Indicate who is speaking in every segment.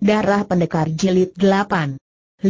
Speaker 1: Darah Pendekar Jilid 8 50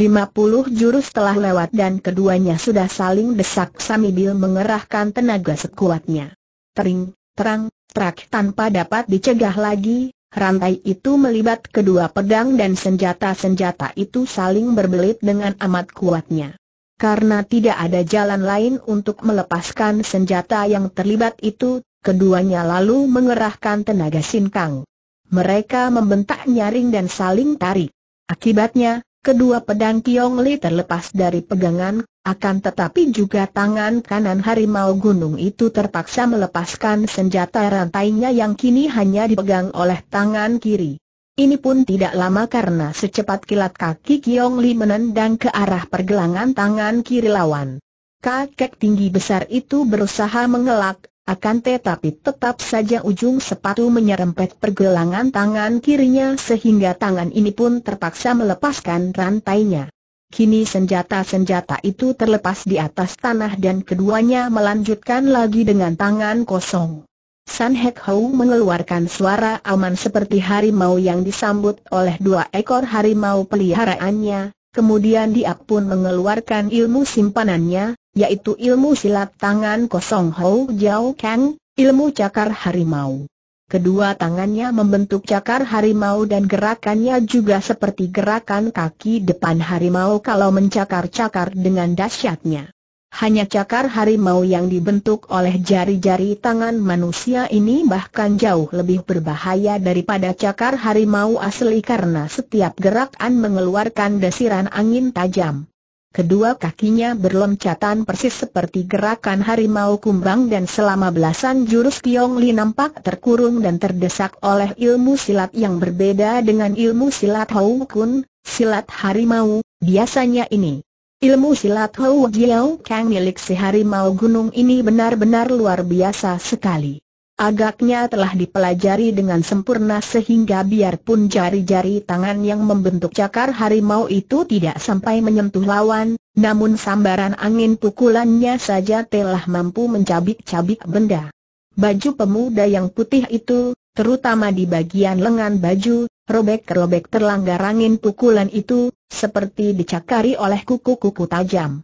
Speaker 1: jurus telah lewat dan keduanya sudah saling desak sambil mengerahkan tenaga sekuatnya. Tering, terang, trak tanpa dapat dicegah lagi, rantai itu melibat kedua pedang dan senjata-senjata itu saling berbelit dengan amat kuatnya. Karena tidak ada jalan lain untuk melepaskan senjata yang terlibat itu, keduanya lalu mengerahkan tenaga sinkang. Mereka membentak nyaring dan saling tarik. Akibatnya, kedua pedang Kiong Li terlepas dari pegangan, akan tetapi juga tangan kanan harimau gunung itu terpaksa melepaskan senjata rantainya yang kini hanya dipegang oleh tangan kiri. Ini pun tidak lama karena secepat kilat kaki Kiong Li menendang ke arah pergelangan tangan kiri lawan. Kakek tinggi besar itu berusaha mengelak, akan tetapi tetap saja ujung sepatu menyerempet pergelangan tangan kirinya sehingga tangan ini pun terpaksa melepaskan rantainya. Kini senjata-senjata itu terlepas di atas tanah dan keduanya melanjutkan lagi dengan tangan kosong. San Hek Hou mengeluarkan suara aman seperti harimau yang disambut oleh dua ekor harimau peliharaannya, kemudian dia pun mengeluarkan ilmu simpanannya, yaitu ilmu silat tangan kosong Hou Jiao Kang, ilmu cakar harimau. Kedua tangannya membentuk cakar harimau dan gerakannya juga seperti gerakan kaki depan harimau kalau mencakar-cakar dengan dahsyatnya. Hanya cakar harimau yang dibentuk oleh jari-jari tangan manusia ini bahkan jauh lebih berbahaya daripada cakar harimau asli karena setiap gerakan mengeluarkan desiran angin tajam. Kedua kakinya berloncatan persis seperti gerakan harimau kumbang dan selama belasan jurus Tiong Li nampak terkurung dan terdesak oleh ilmu silat yang berbeda dengan ilmu silat Hou Kun, silat harimau, biasanya ini. Ilmu silat Hou Jiao Kang milik si harimau gunung ini benar-benar luar biasa sekali agaknya telah dipelajari dengan sempurna sehingga biarpun jari-jari tangan yang membentuk cakar harimau itu tidak sampai menyentuh lawan, namun sambaran angin pukulannya saja telah mampu mencabik-cabik benda. Baju pemuda yang putih itu, terutama di bagian lengan baju, robek-robek terlanggar angin pukulan itu, seperti dicakari oleh kuku-kuku tajam.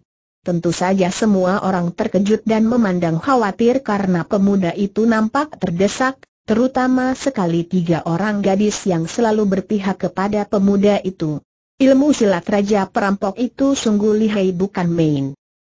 Speaker 1: Tentu saja semua orang terkejut dan memandang khawatir karena pemuda itu nampak terdesak, terutama sekali tiga orang gadis yang selalu berpihak kepada pemuda itu. Ilmu silat Raja Perampok itu sungguh lihai bukan main.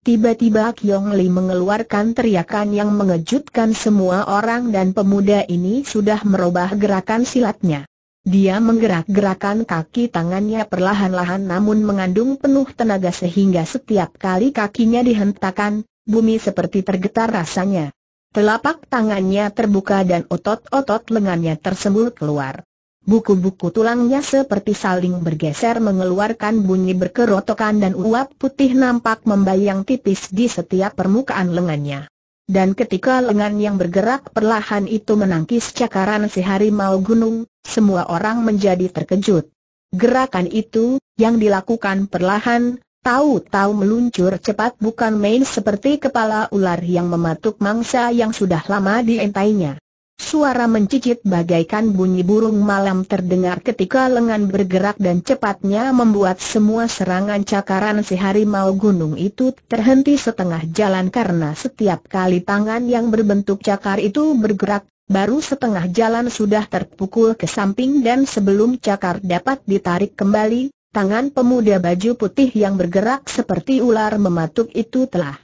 Speaker 1: Tiba-tiba Kiong Li mengeluarkan teriakan yang mengejutkan semua orang dan pemuda ini sudah merubah gerakan silatnya. Dia menggerak-gerakan kaki tangannya perlahan-lahan namun mengandung penuh tenaga sehingga setiap kali kakinya dihentakkan, bumi seperti tergetar rasanya. Telapak tangannya terbuka dan otot-otot lengannya tersembul keluar. Buku-buku tulangnya seperti saling bergeser mengeluarkan bunyi berkerotokan dan uap putih nampak membayang tipis di setiap permukaan lengannya. Dan ketika lengan yang bergerak perlahan itu menangkis cakaran si harimau gunung, semua orang menjadi terkejut. Gerakan itu, yang dilakukan perlahan, tahu-tahu meluncur cepat bukan main seperti kepala ular yang mematuk mangsa yang sudah lama dientainya. Suara mencicit bagaikan bunyi burung malam terdengar ketika lengan bergerak dan cepatnya membuat semua serangan cakaran si harimau gunung itu terhenti setengah jalan karena setiap kali tangan yang berbentuk cakar itu bergerak, baru setengah jalan sudah terpukul ke samping dan sebelum cakar dapat ditarik kembali, tangan pemuda baju putih yang bergerak seperti ular mematuk itu telah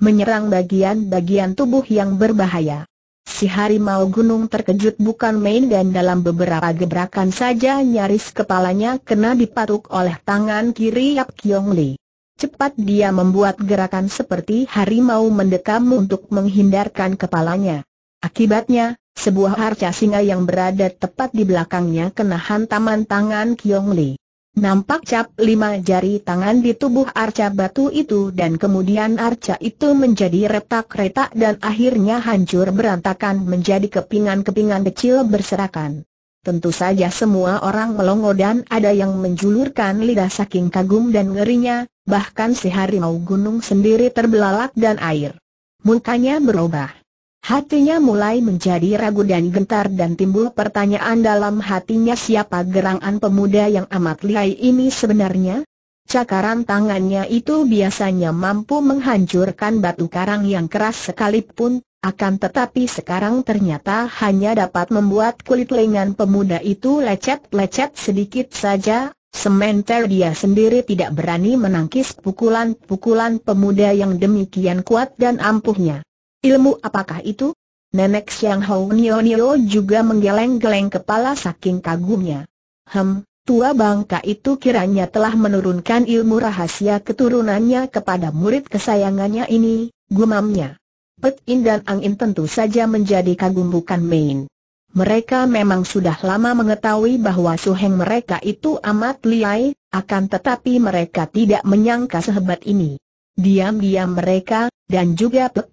Speaker 1: menyerang bagian-bagian tubuh yang berbahaya. Si harimau gunung terkejut bukan main dan dalam beberapa gebrakan saja nyaris kepalanya kena dipatuk oleh tangan kiri Yap Kiong Li. Cepat dia membuat gerakan seperti harimau mendekam untuk menghindarkan kepalanya. Akibatnya, sebuah harca singa yang berada tepat di belakangnya kena hantaman tangan Kiong Li. Nampak cap lima jari tangan di tubuh arca batu itu dan kemudian arca itu menjadi retak-retak dan akhirnya hancur berantakan menjadi kepingan-kepingan kecil berserakan. Tentu saja semua orang melongo dan ada yang menjulurkan lidah saking kagum dan ngerinya, bahkan si harimau gunung sendiri terbelalak dan air. Mukanya berubah. Hatinya mulai menjadi ragu dan gentar dan timbul pertanyaan dalam hatinya siapa gerangan pemuda yang amat lihai ini sebenarnya? Cakaran tangannya itu biasanya mampu menghancurkan batu karang yang keras sekalipun, akan tetapi sekarang ternyata hanya dapat membuat kulit lengan pemuda itu lecet-lecet sedikit saja, Sementer dia sendiri tidak berani menangkis pukulan-pukulan pemuda yang demikian kuat dan ampuhnya. Ilmu apakah itu? Nenek Siang Hou Nio Nio juga menggeleng-geleng kepala saking kagumnya. Hem, tua bangka itu kiranya telah menurunkan ilmu rahasia keturunannya kepada murid kesayangannya ini, gumamnya. Pet In dan Ang In tentu saja menjadi kagum bukan main. Mereka memang sudah lama mengetahui bahwa suheng mereka itu amat liai, akan tetapi mereka tidak menyangka sehebat ini. Diam-diam mereka, dan juga Pek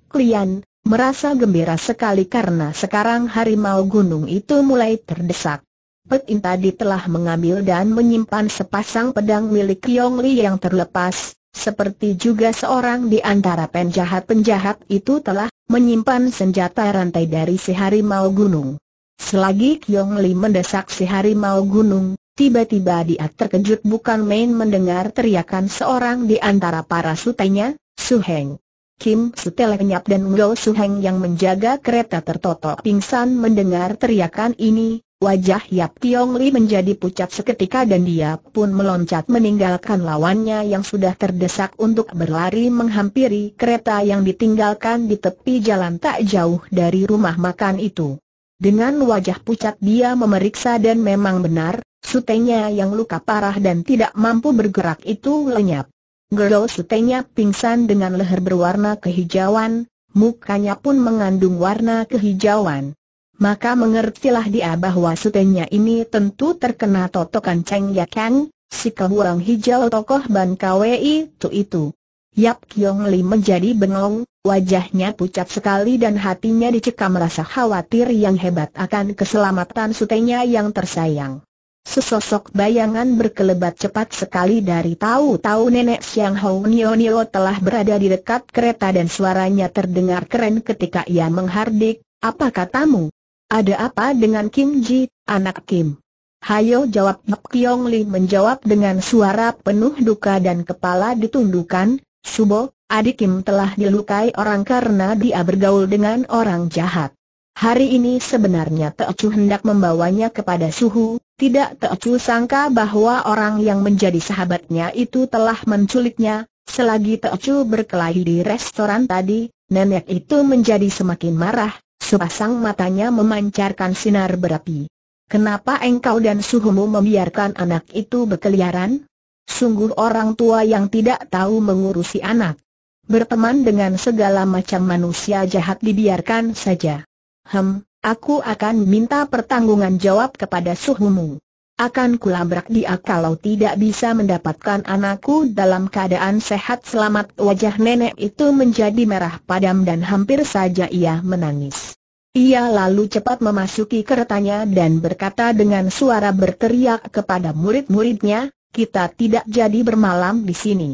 Speaker 1: merasa gembira sekali karena sekarang harimau gunung itu mulai terdesak. Pek In tadi telah mengambil dan menyimpan sepasang pedang milik Yong Li yang terlepas, seperti juga seorang di antara penjahat-penjahat itu telah menyimpan senjata rantai dari si harimau gunung. Selagi Yong Li mendesak si harimau gunung, tiba-tiba dia terkejut bukan main mendengar teriakan seorang di antara para sutenya, Su Heng. Kim setelah lenyap dan Ngo Suheng yang menjaga kereta tertotok pingsan mendengar teriakan ini, wajah Yap Tiong Li menjadi pucat seketika dan dia pun meloncat meninggalkan lawannya yang sudah terdesak untuk berlari menghampiri kereta yang ditinggalkan di tepi jalan tak jauh dari rumah makan itu. Dengan wajah pucat dia memeriksa dan memang benar, sutenya yang luka parah dan tidak mampu bergerak itu lenyap. Gero Sutenya pingsan dengan leher berwarna kehijauan, mukanya pun mengandung warna kehijauan. Maka mengertilah dia bahwa Sutenya ini tentu terkena totokan Cheng Yakang, si kebuang hijau tokoh Ban itu itu. Yap Kiong Lee menjadi bengong, wajahnya pucat sekali dan hatinya dicekam rasa khawatir yang hebat akan keselamatan sutenya yang tersayang. Sesosok bayangan berkelebat cepat sekali dari tahu-tahu nenek Siang Hou Nio Nio telah berada di dekat kereta dan suaranya terdengar keren ketika ia menghardik, apa katamu? Ada apa dengan Kim Ji, anak Kim? Hayo jawab Bap Kiong Li menjawab dengan suara penuh duka dan kepala ditundukkan, Subo, adik Kim telah dilukai orang karena dia bergaul dengan orang jahat. Hari ini sebenarnya Teocu hendak membawanya kepada Suhu, tidak tercu sangka bahwa orang yang menjadi sahabatnya itu telah menculiknya, selagi tercu berkelahi di restoran tadi, nenek itu menjadi semakin marah, sepasang matanya memancarkan sinar berapi. Kenapa engkau dan suhumu membiarkan anak itu berkeliaran? Sungguh orang tua yang tidak tahu mengurusi anak. Berteman dengan segala macam manusia jahat dibiarkan saja. Hem, Aku akan minta pertanggungan jawab kepada suhumu. Akan kulabrak dia kalau tidak bisa mendapatkan anakku dalam keadaan sehat selamat Wajah nenek itu menjadi merah padam dan hampir saja ia menangis ia lalu cepat memasuki keretanya dan berkata dengan suara berteriak kepada murid-muridnya, kita tidak jadi bermalam di sini.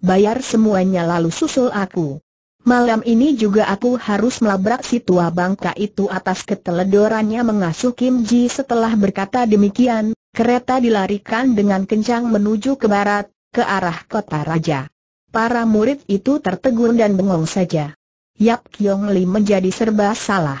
Speaker 1: Bayar semuanya lalu susul aku. Malam ini juga aku harus melabrak si tua bangka itu atas keteledorannya mengasuh Kim Ji setelah berkata demikian, kereta dilarikan dengan kencang menuju ke barat, ke arah kota raja. Para murid itu tertegun dan bengong saja. Yap Kiong Li menjadi serba salah.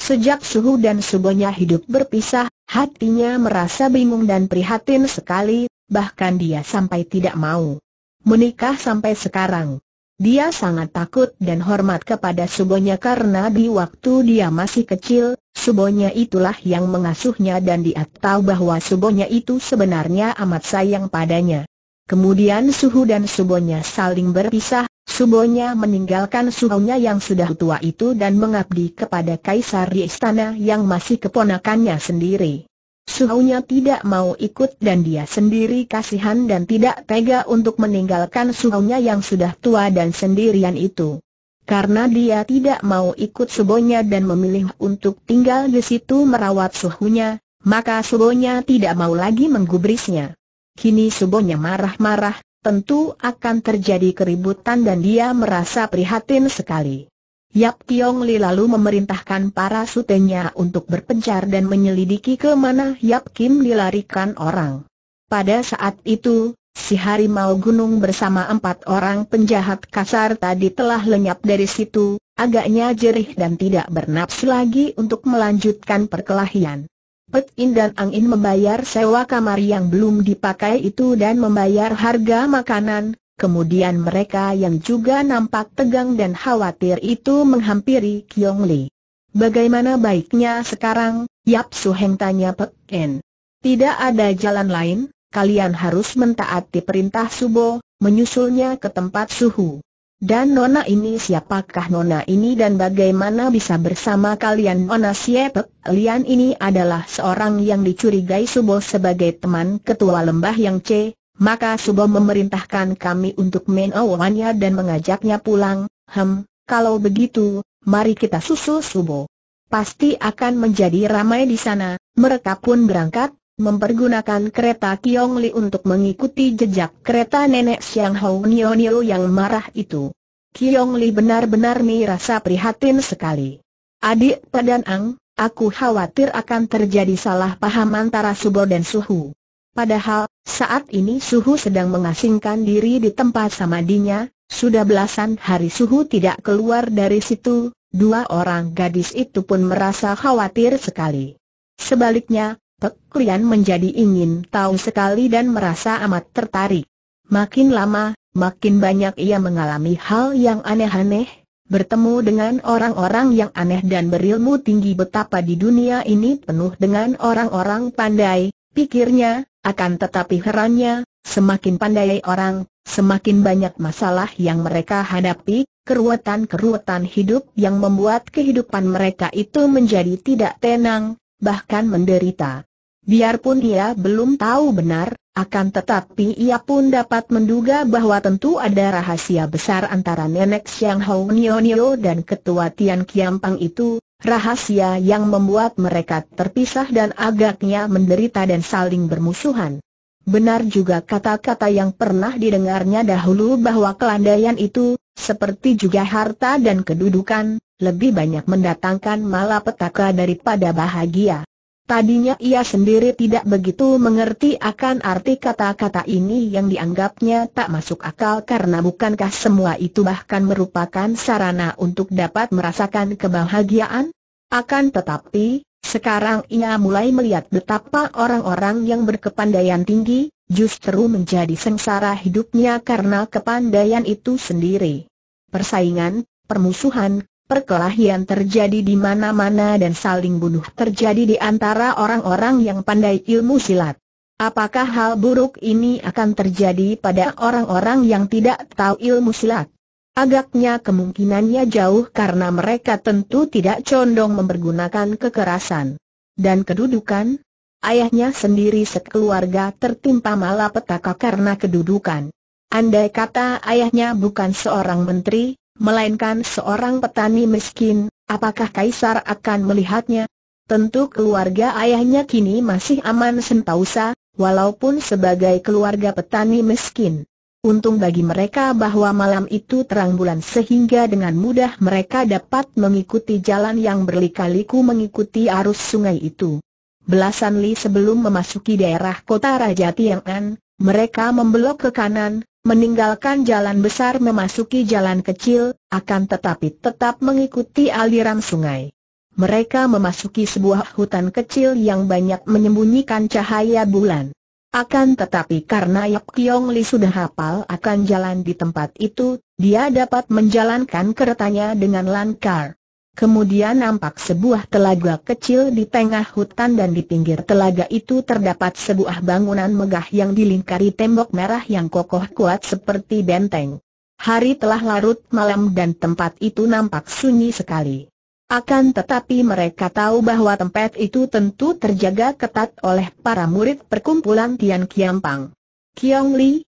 Speaker 1: Sejak suhu dan subonya hidup berpisah, hatinya merasa bingung dan prihatin sekali, bahkan dia sampai tidak mau menikah sampai sekarang. Dia sangat takut dan hormat kepada Subonya karena di waktu dia masih kecil, Subonya itulah yang mengasuhnya dan dia tahu bahwa Subonya itu sebenarnya amat sayang padanya. Kemudian Suhu dan Subonya saling berpisah, Subonya meninggalkan Suhunya yang sudah tua itu dan mengabdi kepada Kaisar di istana yang masih keponakannya sendiri. Suhunya tidak mau ikut dan dia sendiri kasihan dan tidak tega untuk meninggalkan suhunya yang sudah tua dan sendirian itu. Karena dia tidak mau ikut subonya dan memilih untuk tinggal di situ merawat suhunya, maka subonya tidak mau lagi menggubrisnya. Kini subonya marah-marah, tentu akan terjadi keributan dan dia merasa prihatin sekali. Yap Kiong Li lalu memerintahkan para sutenya untuk berpencar dan menyelidiki ke mana Yap Kim dilarikan orang. Pada saat itu, si harimau gunung bersama empat orang penjahat kasar tadi telah lenyap dari situ, agaknya jerih dan tidak bernafsu lagi untuk melanjutkan perkelahian. Pet In dan Ang In membayar sewa kamar yang belum dipakai itu dan membayar harga makanan, Kemudian mereka yang juga nampak tegang dan khawatir itu menghampiri Kiong Li. Bagaimana baiknya sekarang, Yap Su Heng tanya Pek En. Tidak ada jalan lain, kalian harus mentaati perintah Subo, menyusulnya ke tempat suhu. Dan Nona ini siapakah Nona ini dan bagaimana bisa bersama kalian Nona Siepek Lian ini adalah seorang yang dicurigai Subo sebagai teman ketua lembah yang C maka Subo memerintahkan kami untuk menawannya dan mengajaknya pulang, hem, kalau begitu, mari kita susul Subo. Pasti akan menjadi ramai di sana, mereka pun berangkat, mempergunakan kereta Li untuk mengikuti jejak kereta nenek Siang Hou Nio Nio yang marah itu. Li benar-benar merasa prihatin sekali. Adik Padan Ang, aku khawatir akan terjadi salah paham antara Subo dan Suhu. Padahal, saat ini Suhu sedang mengasingkan diri di tempat samadinya, sudah belasan hari Suhu tidak keluar dari situ, dua orang gadis itu pun merasa khawatir sekali. Sebaliknya, Pek Lian menjadi ingin tahu sekali dan merasa amat tertarik. Makin lama, makin banyak ia mengalami hal yang aneh-aneh, bertemu dengan orang-orang yang aneh dan berilmu tinggi betapa di dunia ini penuh dengan orang-orang pandai, pikirnya, akan tetapi herannya, semakin pandai orang, semakin banyak masalah yang mereka hadapi, keruatan-keruatan hidup yang membuat kehidupan mereka itu menjadi tidak tenang, bahkan menderita. Biarpun ia belum tahu benar, akan tetapi ia pun dapat menduga bahwa tentu ada rahasia besar antara nenek Xiang Hong Nio Nio dan ketua Tian Kiampang itu, rahasia yang membuat mereka terpisah dan agaknya menderita dan saling bermusuhan. Benar juga kata-kata yang pernah didengarnya dahulu bahwa kelandaian itu, seperti juga harta dan kedudukan, lebih banyak mendatangkan malapetaka daripada bahagia. Tadinya ia sendiri tidak begitu mengerti akan arti kata-kata ini yang dianggapnya tak masuk akal karena bukankah semua itu bahkan merupakan sarana untuk dapat merasakan kebahagiaan? Akan tetapi, sekarang ia mulai melihat betapa orang-orang yang berkepandaian tinggi, justru menjadi sengsara hidupnya karena kepandaian itu sendiri. Persaingan, permusuhan, Perkelahian terjadi di mana-mana dan saling bunuh terjadi di antara orang-orang yang pandai ilmu silat. Apakah hal buruk ini akan terjadi pada orang-orang yang tidak tahu ilmu silat? Agaknya kemungkinannya jauh karena mereka tentu tidak condong mempergunakan kekerasan. Dan kedudukan? Ayahnya sendiri sekeluarga tertimpa malapetaka karena kedudukan. Andai kata ayahnya bukan seorang menteri, melainkan seorang petani miskin, apakah Kaisar akan melihatnya? Tentu keluarga ayahnya kini masih aman sentausa, walaupun sebagai keluarga petani miskin. Untung bagi mereka bahwa malam itu terang bulan sehingga dengan mudah mereka dapat mengikuti jalan yang berlikaliku mengikuti arus sungai itu. Belasan li sebelum memasuki daerah kota Raja Tiang'an, mereka membelok ke kanan, meninggalkan jalan besar memasuki jalan kecil, akan tetapi tetap mengikuti aliran sungai. Mereka memasuki sebuah hutan kecil yang banyak menyembunyikan cahaya bulan. Akan tetapi karena Yap Kiong Li sudah hafal akan jalan di tempat itu, dia dapat menjalankan keretanya dengan lancar. Kemudian nampak sebuah telaga kecil di tengah hutan dan di pinggir telaga itu terdapat sebuah bangunan megah yang dilingkari tembok merah yang kokoh kuat seperti benteng. Hari telah larut malam dan tempat itu nampak sunyi sekali. Akan tetapi mereka tahu bahwa tempat itu tentu terjaga ketat oleh para murid perkumpulan Tian Kiampang. Kiong Li,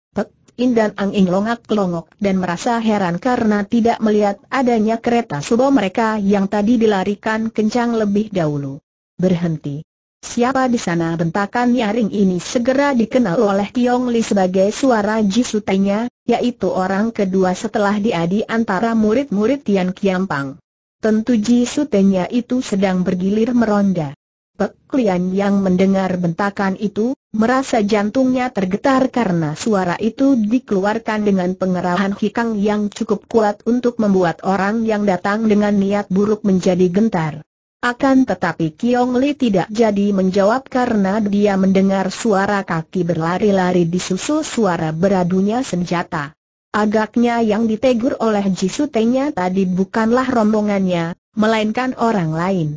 Speaker 1: In dan Ang Ing longak-longok dan merasa heran karena tidak melihat adanya kereta subo mereka yang tadi dilarikan kencang lebih dahulu. Berhenti. Siapa di sana bentakan nyaring ini segera dikenal oleh Tiong Li sebagai suara jisutainya, yaitu orang kedua setelah diadi antara murid-murid Tian Kiampang. Tentu jisutainya itu sedang bergilir meronda. Pek Lian yang mendengar bentakan itu, merasa jantungnya tergetar karena suara itu dikeluarkan dengan pengerahan hikang yang cukup kuat untuk membuat orang yang datang dengan niat buruk menjadi gentar. Akan tetapi Kiong Li tidak jadi menjawab karena dia mendengar suara kaki berlari-lari di susu suara beradunya senjata. Agaknya yang ditegur oleh Jisutenya tadi bukanlah rombongannya, melainkan orang lain.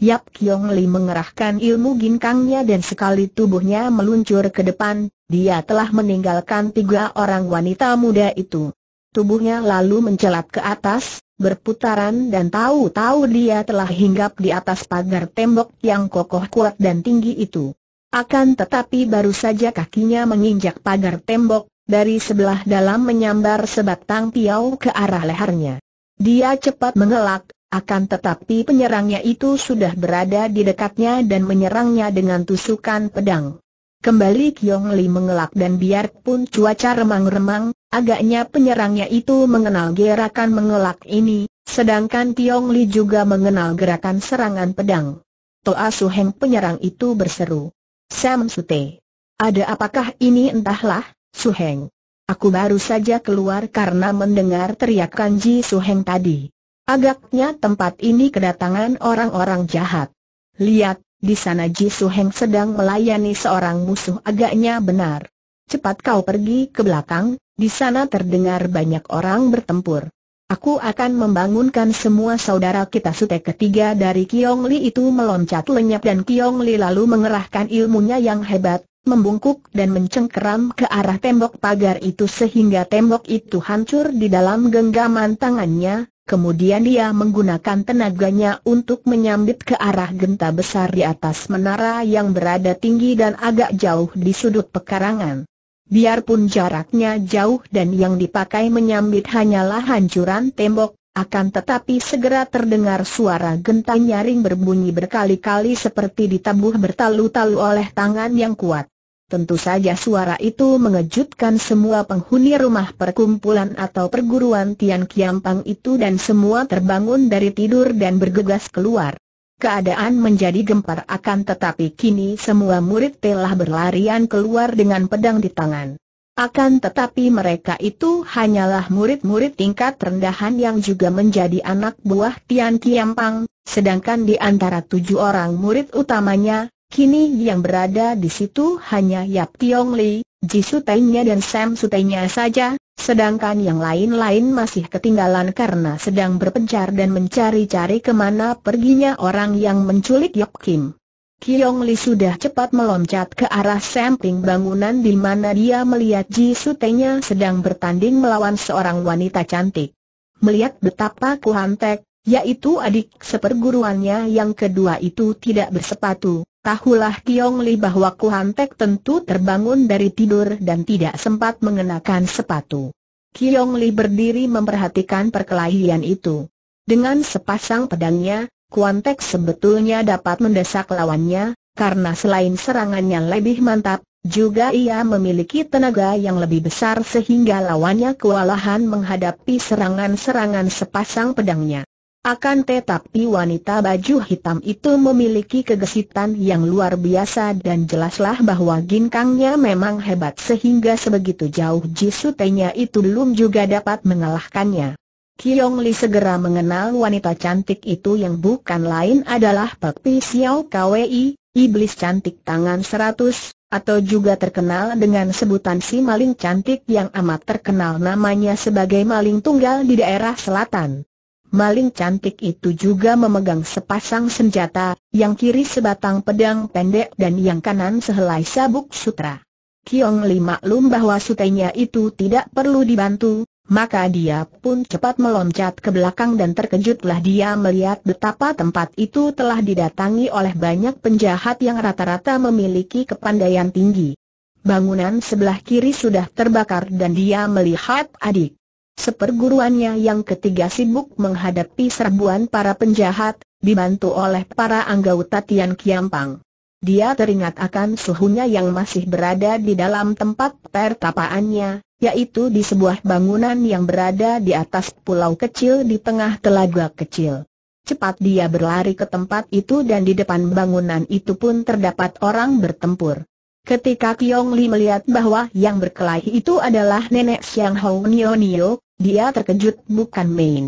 Speaker 1: Yap Kiong Li mengerahkan ilmu ginkangnya dan sekali tubuhnya meluncur ke depan, dia telah meninggalkan tiga orang wanita muda itu. Tubuhnya lalu mencelat ke atas, berputaran dan tahu-tahu dia telah hinggap di atas pagar tembok yang kokoh kuat dan tinggi itu. Akan tetapi baru saja kakinya menginjak pagar tembok, dari sebelah dalam menyambar sebatang piau ke arah lehernya. Dia cepat mengelak, akan tetapi penyerangnya itu sudah berada di dekatnya dan menyerangnya dengan tusukan pedang. Kembali Kiong Li mengelak dan biarpun cuaca remang-remang, agaknya penyerangnya itu mengenal gerakan mengelak ini, sedangkan Kiong Li juga mengenal gerakan serangan pedang. Toa Suheng penyerang itu berseru. Sam Sute. Ada apakah ini entahlah, Suheng. Aku baru saja keluar karena mendengar teriakan Ji Suheng tadi. Agaknya tempat ini kedatangan orang-orang jahat. Lihat, di sana Ji Heng sedang melayani seorang musuh agaknya benar. Cepat kau pergi ke belakang, di sana terdengar banyak orang bertempur. Aku akan membangunkan semua saudara kita sute ketiga dari Kiong Li itu meloncat lenyap dan Kiong Li lalu mengerahkan ilmunya yang hebat, membungkuk dan mencengkeram ke arah tembok pagar itu sehingga tembok itu hancur di dalam genggaman tangannya, Kemudian dia menggunakan tenaganya untuk menyambit ke arah genta besar di atas menara yang berada tinggi dan agak jauh di sudut pekarangan. Biarpun jaraknya jauh dan yang dipakai menyambit hanyalah hancuran tembok, akan tetapi segera terdengar suara genta nyaring berbunyi berkali-kali seperti ditabuh bertalu-talu oleh tangan yang kuat. Tentu saja suara itu mengejutkan semua penghuni rumah perkumpulan atau perguruan Tian Kiampang itu dan semua terbangun dari tidur dan bergegas keluar. Keadaan menjadi gempar akan tetapi kini semua murid telah berlarian keluar dengan pedang di tangan. Akan tetapi mereka itu hanyalah murid-murid tingkat rendahan yang juga menjadi anak buah Tian Kiampang, sedangkan di antara tujuh orang murid utamanya, Kini yang berada di situ hanya Yap Tiong Li, Ji Sutainya dan Sam Sutainya saja, sedangkan yang lain-lain masih ketinggalan karena sedang berpencar dan mencari-cari kemana perginya orang yang menculik Yap Kim. Kiong Li sudah cepat meloncat ke arah samping bangunan di mana dia melihat Ji Sutenya sedang bertanding melawan seorang wanita cantik. Melihat betapa Kuhantek, yaitu adik seperguruannya yang kedua itu tidak bersepatu. Tahulah Kiong Li bahwa tek tentu terbangun dari tidur dan tidak sempat mengenakan sepatu. Kiong Li berdiri memperhatikan perkelahian itu. Dengan sepasang pedangnya, tek sebetulnya dapat mendesak lawannya, karena selain serangannya lebih mantap, juga ia memiliki tenaga yang lebih besar sehingga lawannya kewalahan menghadapi serangan-serangan sepasang pedangnya. Akan tetapi wanita baju hitam itu memiliki kegesitan yang luar biasa dan jelaslah bahwa ginkangnya memang hebat sehingga sebegitu jauh jisutenya itu belum juga dapat mengalahkannya. Kiong Li segera mengenal wanita cantik itu yang bukan lain adalah Pek Pi Xiao Kwei, iblis cantik tangan seratus, atau juga terkenal dengan sebutan si maling cantik yang amat terkenal namanya sebagai maling tunggal di daerah selatan. Maling cantik itu juga memegang sepasang senjata, yang kiri sebatang pedang pendek dan yang kanan sehelai sabuk sutra. Kiong Li maklum bahwa sutenya itu tidak perlu dibantu, maka dia pun cepat meloncat ke belakang dan terkejutlah dia melihat betapa tempat itu telah didatangi oleh banyak penjahat yang rata-rata memiliki kepandaian tinggi. Bangunan sebelah kiri sudah terbakar dan dia melihat adik Seperguruannya yang ketiga sibuk menghadapi serbuan para penjahat, dibantu oleh para anggota Tian Kiampang. Dia teringat akan suhunya yang masih berada di dalam tempat pertapaannya, yaitu di sebuah bangunan yang berada di atas pulau kecil di tengah telaga kecil. Cepat dia berlari ke tempat itu dan di depan bangunan itu pun terdapat orang bertempur. Ketika Tiong Li melihat bahwa yang berkelahi itu adalah nenek Siang Hou Nio Nio, dia terkejut bukan main.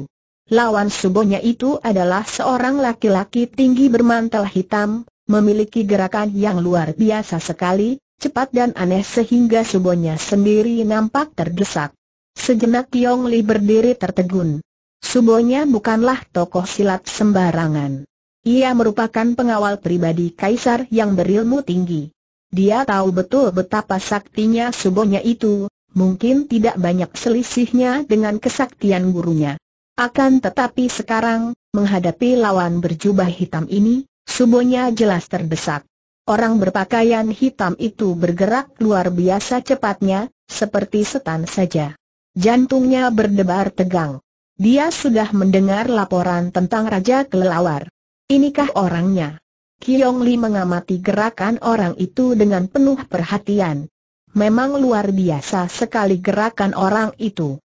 Speaker 1: Lawan subonya itu adalah seorang laki-laki tinggi bermantel hitam, memiliki gerakan yang luar biasa sekali, cepat dan aneh sehingga subonya sendiri nampak terdesak. Sejenak Tiong Li berdiri tertegun. Subonya bukanlah tokoh silat sembarangan. Ia merupakan pengawal pribadi kaisar yang berilmu tinggi. Dia tahu betul betapa saktinya subonya itu, mungkin tidak banyak selisihnya dengan kesaktian gurunya. Akan tetapi sekarang, menghadapi lawan berjubah hitam ini, subonya jelas terdesak. Orang berpakaian hitam itu bergerak luar biasa cepatnya, seperti setan saja. Jantungnya berdebar tegang. Dia sudah mendengar laporan tentang Raja Kelelawar. Inikah orangnya? Kiong Li mengamati gerakan orang itu dengan penuh perhatian. Memang luar biasa sekali gerakan orang itu.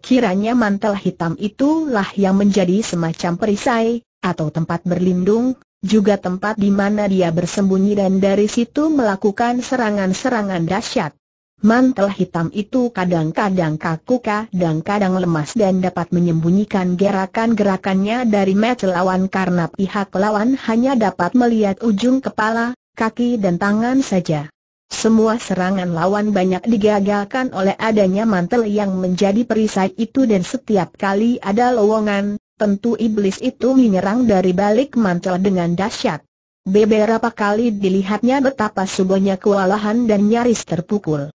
Speaker 1: Kiranya mantel hitam itulah yang menjadi semacam perisai, atau tempat berlindung, juga tempat di mana dia bersembunyi dan dari situ melakukan serangan-serangan dahsyat mantel hitam itu kadang-kadang kaku kadang-kadang lemas dan dapat menyembunyikan gerakan-gerakannya dari mata lawan karena pihak lawan hanya dapat melihat ujung kepala, kaki dan tangan saja. Semua serangan lawan banyak digagalkan oleh adanya mantel yang menjadi perisai itu dan setiap kali ada lowongan, tentu iblis itu menyerang dari balik mantel dengan dahsyat. Beberapa kali dilihatnya betapa subonya kewalahan dan nyaris terpukul.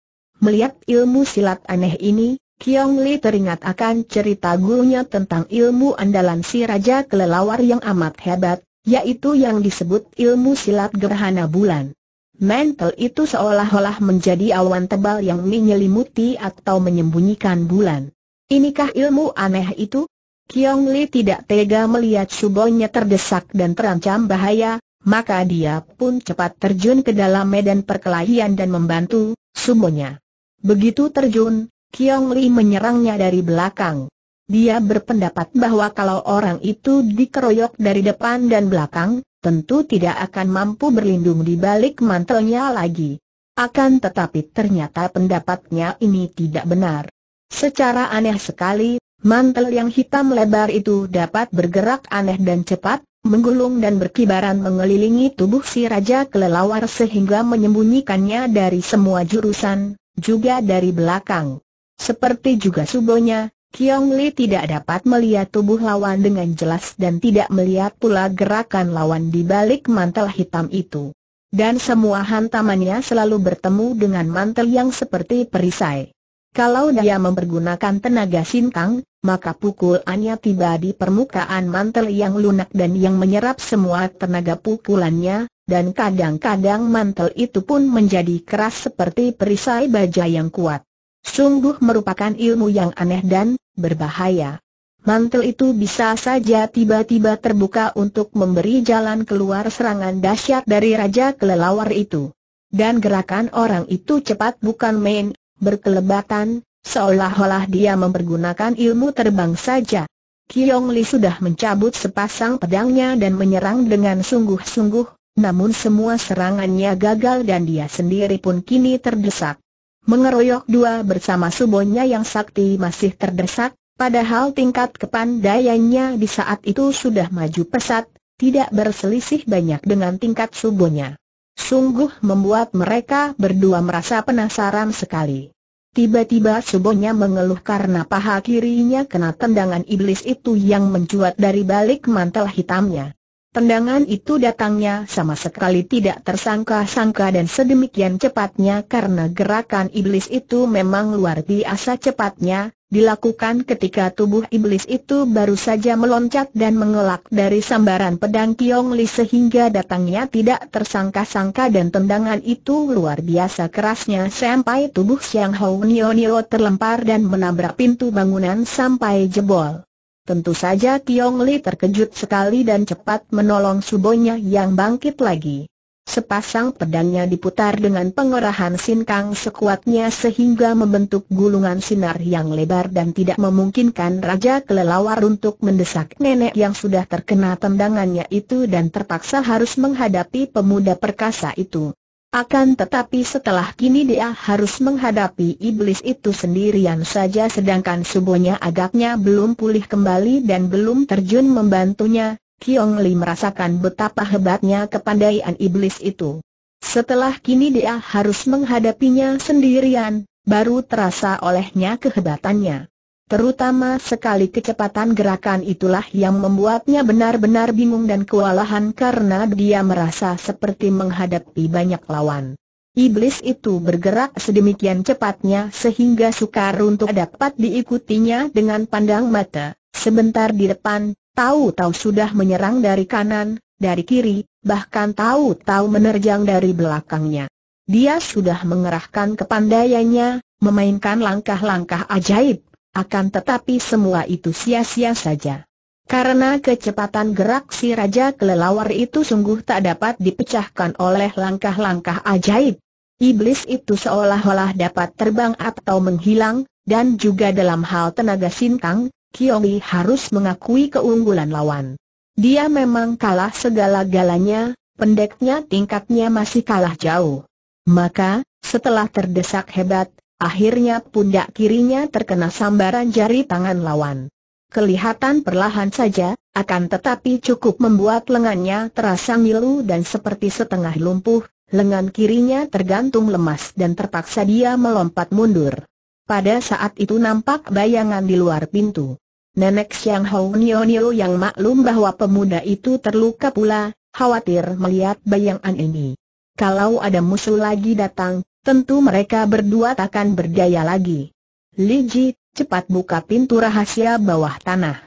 Speaker 1: Melihat ilmu silat aneh ini, Kiong Li teringat akan cerita gurunya tentang ilmu andalan si Raja Kelelawar yang amat hebat, yaitu yang disebut ilmu silat gerhana bulan. Mental itu seolah-olah menjadi awan tebal yang menyelimuti atau menyembunyikan bulan. Inikah ilmu aneh itu? Kiong Li tidak tega melihat subonya terdesak dan terancam bahaya, maka dia pun cepat terjun ke dalam medan perkelahian dan membantu subonya. Begitu terjun, Kiong Li menyerangnya dari belakang. Dia berpendapat bahwa kalau orang itu dikeroyok dari depan dan belakang, tentu tidak akan mampu berlindung di balik mantelnya lagi. Akan tetapi ternyata pendapatnya ini tidak benar. Secara aneh sekali, mantel yang hitam lebar itu dapat bergerak aneh dan cepat, menggulung dan berkibaran mengelilingi tubuh si Raja Kelelawar sehingga menyembunyikannya dari semua jurusan, juga dari belakang. Seperti juga subonya, Kiong Li tidak dapat melihat tubuh lawan dengan jelas dan tidak melihat pula gerakan lawan di balik mantel hitam itu. Dan semua hantamannya selalu bertemu dengan mantel yang seperti perisai. Kalau dia mempergunakan tenaga sintang, maka pukulannya tiba di permukaan mantel yang lunak dan yang menyerap semua tenaga pukulannya, dan kadang-kadang mantel itu pun menjadi keras seperti perisai baja yang kuat. Sungguh merupakan ilmu yang aneh dan berbahaya. Mantel itu bisa saja tiba-tiba terbuka untuk memberi jalan keluar serangan dahsyat dari Raja Kelelawar itu. Dan gerakan orang itu cepat bukan main, berkelebatan, Seolah-olah dia mempergunakan ilmu terbang saja. Kiong Li sudah mencabut sepasang pedangnya dan menyerang dengan sungguh-sungguh, namun semua serangannya gagal dan dia sendiri pun kini terdesak. Mengeroyok dua bersama subonya yang sakti masih terdesak, padahal tingkat kepandaiannya di saat itu sudah maju pesat, tidak berselisih banyak dengan tingkat subonya. Sungguh membuat mereka berdua merasa penasaran sekali. Tiba-tiba subonya mengeluh karena paha kirinya kena tendangan iblis itu yang mencuat dari balik mantel hitamnya. Tendangan itu datangnya sama sekali tidak tersangka-sangka dan sedemikian cepatnya karena gerakan iblis itu memang luar biasa cepatnya, dilakukan ketika tubuh iblis itu baru saja meloncat dan mengelak dari sambaran pedang Kiong Li sehingga datangnya tidak tersangka-sangka dan tendangan itu luar biasa kerasnya sampai tubuh Siang Hou Nio Nio terlempar dan menabrak pintu bangunan sampai jebol. Tentu saja Tiong Li terkejut sekali dan cepat menolong subonya yang bangkit lagi. Sepasang pedangnya diputar dengan pengerahan sinkang sekuatnya sehingga membentuk gulungan sinar yang lebar dan tidak memungkinkan Raja Kelelawar untuk mendesak nenek yang sudah terkena tendangannya itu dan terpaksa harus menghadapi pemuda perkasa itu. Akan tetapi setelah kini dia harus menghadapi iblis itu sendirian saja sedangkan subuhnya agaknya belum pulih kembali dan belum terjun membantunya, Kiong Li merasakan betapa hebatnya kepandaian iblis itu. Setelah kini dia harus menghadapinya sendirian, baru terasa olehnya kehebatannya. Terutama sekali kecepatan gerakan itulah yang membuatnya benar-benar bingung dan kewalahan karena dia merasa seperti menghadapi banyak lawan. Iblis itu bergerak sedemikian cepatnya sehingga sukar untuk dapat diikutinya dengan pandang mata. Sebentar di depan, tahu-tahu sudah menyerang dari kanan, dari kiri, bahkan tahu-tahu menerjang dari belakangnya. Dia sudah mengerahkan kepandaiannya, memainkan langkah-langkah ajaib akan tetapi semua itu sia-sia saja. Karena kecepatan gerak si Raja Kelelawar itu sungguh tak dapat dipecahkan oleh langkah-langkah ajaib. Iblis itu seolah-olah dapat terbang atau menghilang, dan juga dalam hal tenaga sintang, Kiyomi harus mengakui keunggulan lawan. Dia memang kalah segala-galanya, pendeknya tingkatnya masih kalah jauh. Maka, setelah terdesak hebat, Akhirnya pundak kirinya terkena sambaran jari tangan lawan. Kelihatan perlahan saja, akan tetapi cukup membuat lengannya terasa ngilu dan seperti setengah lumpuh, lengan kirinya tergantung lemas dan terpaksa dia melompat mundur. Pada saat itu nampak bayangan di luar pintu. Nenek Xiang Hou Nio Nio yang maklum bahwa pemuda itu terluka pula, khawatir melihat bayangan ini. Kalau ada musuh lagi datang, tentu mereka berdua takkan berdaya lagi. Li Ji, cepat buka pintu rahasia bawah tanah.